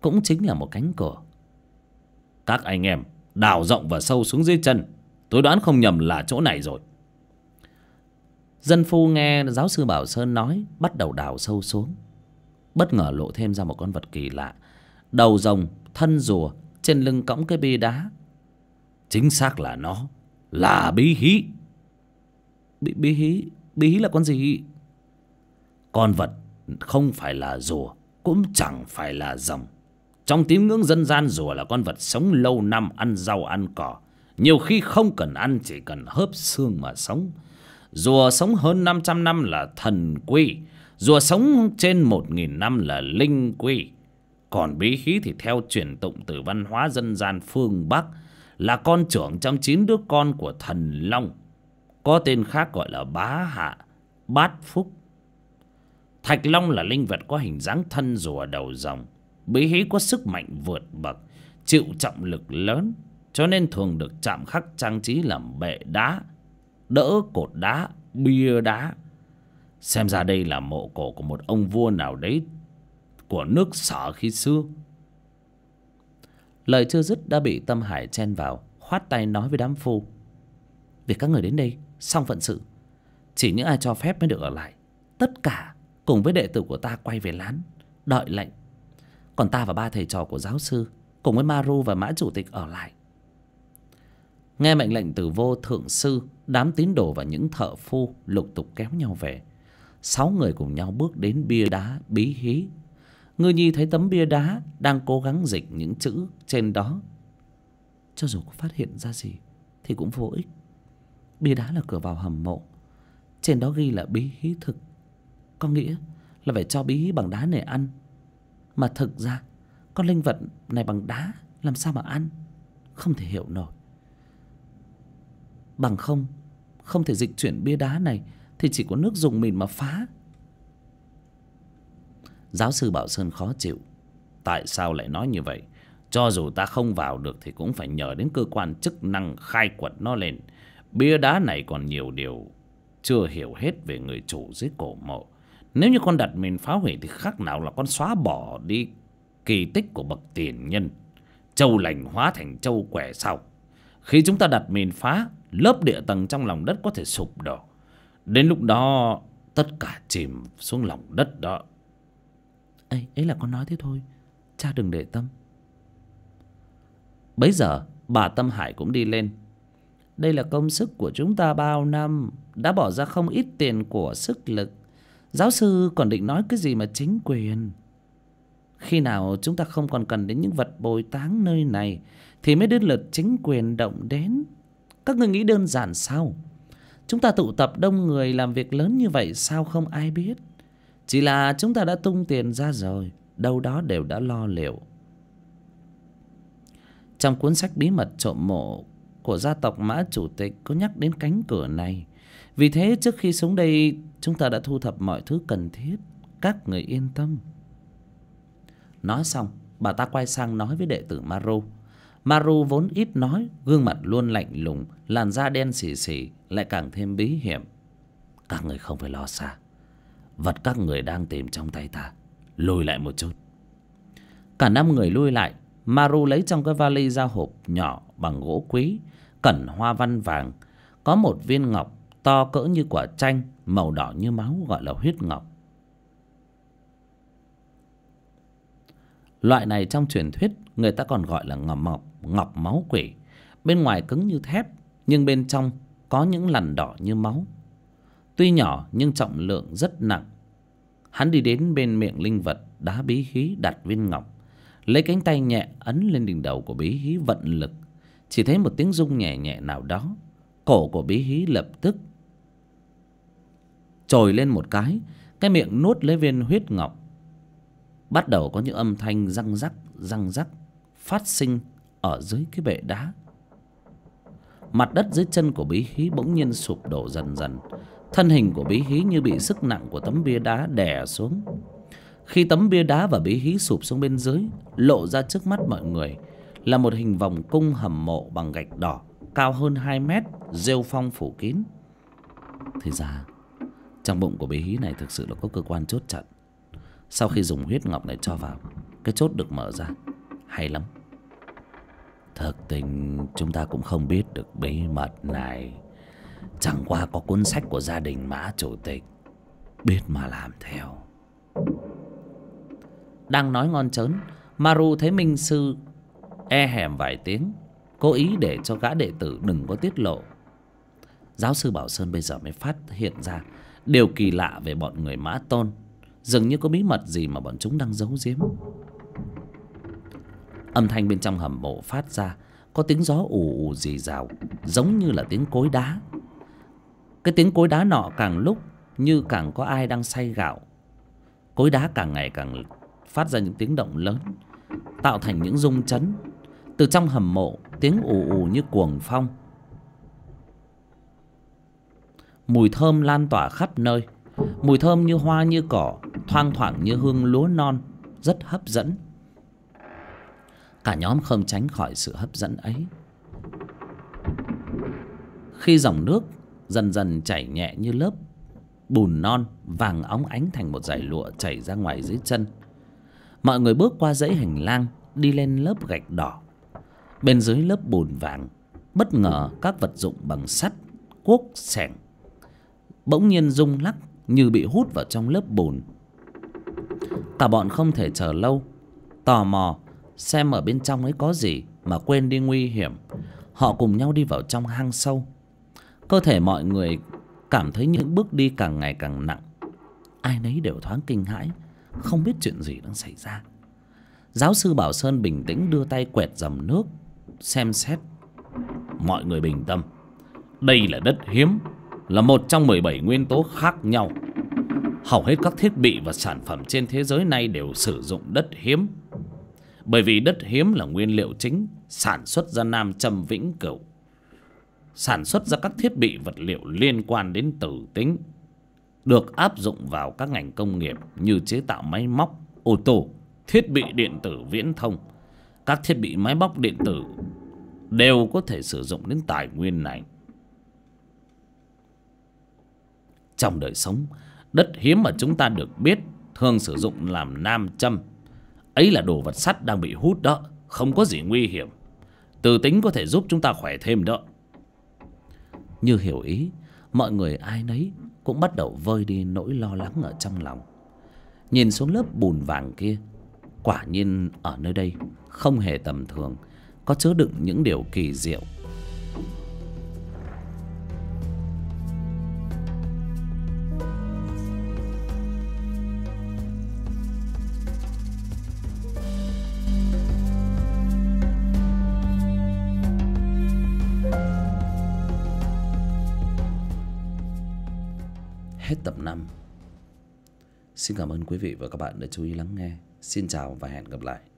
cũng chính là một cánh cửa các anh em đào rộng và sâu xuống dưới chân tôi đoán không nhầm là chỗ này rồi dân phu nghe giáo sư bảo sơn nói bắt đầu đào sâu xuống bất ngờ lộ thêm ra một con vật kỳ lạ đầu rồng thân rùa trên lưng cõng cái bia đá chính xác là nó là bí hí bí, bí hí bí hí là con gì con vật không phải là rùa cũng chẳng phải là rồng trong tín ngưỡng dân gian rùa là con vật sống lâu năm ăn rau ăn cỏ nhiều khi không cần ăn chỉ cần hớp xương mà sống rùa sống hơn 500 năm là thần quy, rùa sống trên 1.000 năm là linh quy. Còn bí khí thì theo truyền tụng từ văn hóa dân gian phương Bắc là con trưởng trong chín đứa con của thần Long, có tên khác gọi là bá hạ, bát phúc. Thạch Long là linh vật có hình dáng thân rùa đầu rồng, bí khí có sức mạnh vượt bậc, chịu trọng lực lớn, cho nên thường được chạm khắc trang trí làm bệ đá, đỡ cột đá bia đá xem ra đây là mộ cổ của một ông vua nào đấy của nước sở khi xưa lời chưa dứt đã bị tâm hải chen vào khoát tay nói với đám phu vì các người đến đây xong phận sự chỉ những ai cho phép mới được ở lại tất cả cùng với đệ tử của ta quay về lán đợi lệnh còn ta và ba thầy trò của giáo sư cùng với maru và mã chủ tịch ở lại nghe mệnh lệnh từ vô thượng sư đám tín đồ và những thợ phu lục tục kéo nhau về sáu người cùng nhau bước đến bia đá bí hí ngư nhi thấy tấm bia đá đang cố gắng dịch những chữ trên đó cho dù có phát hiện ra gì thì cũng vô ích bia đá là cửa vào hầm mộ trên đó ghi là bí hí thực có nghĩa là phải cho bí hí bằng đá này ăn mà thực ra con linh vật này bằng đá làm sao mà ăn không thể hiểu nổi Bằng không Không thể dịch chuyển bia đá này Thì chỉ có nước dùng mình mà phá Giáo sư Bảo Sơn khó chịu Tại sao lại nói như vậy Cho dù ta không vào được Thì cũng phải nhờ đến cơ quan chức năng khai quật nó lên Bia đá này còn nhiều điều Chưa hiểu hết về người chủ dưới cổ mộ Nếu như con đặt mình phá hủy Thì khác nào là con xóa bỏ đi Kỳ tích của bậc tiền nhân Châu lành hóa thành châu quẻ sau Khi chúng ta đặt mình phá lớp địa tầng trong lòng đất có thể sụp đổ đến lúc đó tất cả chìm xuống lòng đất đó ấy ấy là con nói thế thôi cha đừng để tâm bấy giờ bà tâm hải cũng đi lên đây là công sức của chúng ta bao năm đã bỏ ra không ít tiền của sức lực giáo sư còn định nói cái gì mà chính quyền khi nào chúng ta không còn cần đến những vật bồi táng nơi này thì mới đến lượt chính quyền động đến các người nghĩ đơn giản sao Chúng ta tụ tập đông người làm việc lớn như vậy Sao không ai biết Chỉ là chúng ta đã tung tiền ra rồi Đâu đó đều đã lo liệu Trong cuốn sách bí mật trộm mộ Của gia tộc Mã Chủ tịch Có nhắc đến cánh cửa này Vì thế trước khi xuống đây Chúng ta đã thu thập mọi thứ cần thiết Các người yên tâm Nói xong Bà ta quay sang nói với đệ tử Maru Maru vốn ít nói, gương mặt luôn lạnh lùng, làn da đen xì xì, lại càng thêm bí hiểm. Các người không phải lo xa. Vật các người đang tìm trong tay ta. Lùi lại một chút. Cả năm người lùi lại, Maru lấy trong cái vali ra hộp nhỏ bằng gỗ quý, cẩn hoa văn vàng. Có một viên ngọc to cỡ như quả chanh, màu đỏ như máu gọi là huyết ngọc. loại này trong truyền thuyết người ta còn gọi là ngọc mọc ngọc máu quỷ bên ngoài cứng như thép nhưng bên trong có những lằn đỏ như máu tuy nhỏ nhưng trọng lượng rất nặng hắn đi đến bên miệng linh vật đá bí khí đặt viên ngọc lấy cánh tay nhẹ ấn lên đỉnh đầu của bí hí vận lực chỉ thấy một tiếng rung nhẹ nhẹ nào đó cổ của bí hí lập tức trồi lên một cái cái miệng nuốt lấy viên huyết ngọc bắt đầu có những âm thanh răng rắc răng rắc phát sinh ở dưới cái bệ đá mặt đất dưới chân của bí hí bỗng nhiên sụp đổ dần dần thân hình của bí hí như bị sức nặng của tấm bia đá đè xuống khi tấm bia đá và bí hí sụp xuống bên dưới lộ ra trước mắt mọi người là một hình vòng cung hầm mộ bằng gạch đỏ cao hơn hai mét rêu phong phủ kín thì ra trong bụng của bí hí này thực sự là có cơ quan chốt chặn sau khi dùng huyết ngọc này cho vào cái chốt được mở ra hay lắm thực tình chúng ta cũng không biết được bí mật này chẳng qua có cuốn sách của gia đình mã chủ tịch biết mà làm theo đang nói ngon trớn maru thấy minh sư e hèm vài tiếng cố ý để cho gã đệ tử đừng có tiết lộ giáo sư bảo sơn bây giờ mới phát hiện ra điều kỳ lạ về bọn người mã tôn dường như có bí mật gì mà bọn chúng đang giấu giếm âm thanh bên trong hầm mộ phát ra có tiếng gió ù ù rì rào giống như là tiếng cối đá cái tiếng cối đá nọ càng lúc như càng có ai đang say gạo cối đá càng ngày càng phát ra những tiếng động lớn tạo thành những rung chấn từ trong hầm mộ tiếng ù ù như cuồng phong mùi thơm lan tỏa khắp nơi Mùi thơm như hoa như cỏ Thoang thoảng như hương lúa non Rất hấp dẫn Cả nhóm không tránh khỏi sự hấp dẫn ấy Khi dòng nước Dần dần chảy nhẹ như lớp Bùn non vàng óng ánh thành một dải lụa chảy ra ngoài dưới chân Mọi người bước qua dãy hành lang Đi lên lớp gạch đỏ Bên dưới lớp bùn vàng Bất ngờ các vật dụng bằng sắt Cuốc, sẻng Bỗng nhiên rung lắc như bị hút vào trong lớp bùn cả bọn không thể chờ lâu tò mò xem ở bên trong ấy có gì mà quên đi nguy hiểm họ cùng nhau đi vào trong hang sâu cơ thể mọi người cảm thấy những bước đi càng ngày càng nặng ai nấy đều thoáng kinh hãi không biết chuyện gì đang xảy ra giáo sư bảo sơn bình tĩnh đưa tay quẹt dầm nước xem xét mọi người bình tâm đây là đất hiếm là một trong 17 nguyên tố khác nhau. Hầu hết các thiết bị và sản phẩm trên thế giới này đều sử dụng đất hiếm. Bởi vì đất hiếm là nguyên liệu chính sản xuất ra nam châm vĩnh cửu. Sản xuất ra các thiết bị vật liệu liên quan đến tử tính. Được áp dụng vào các ngành công nghiệp như chế tạo máy móc, ô tô, thiết bị điện tử viễn thông. Các thiết bị máy móc điện tử đều có thể sử dụng đến tài nguyên này. trong đời sống đất hiếm mà chúng ta được biết thường sử dụng làm nam châm ấy là đồ vật sắt đang bị hút đó không có gì nguy hiểm từ tính có thể giúp chúng ta khỏe thêm đó như hiểu ý mọi người ai nấy cũng bắt đầu vơi đi nỗi lo lắng ở trong lòng nhìn xuống lớp bùn vàng kia quả nhiên ở nơi đây không hề tầm thường có chứa đựng những điều kỳ diệu hết tập 5. Xin cảm ơn quý vị và các bạn đã chú ý lắng nghe. Xin chào và hẹn gặp lại.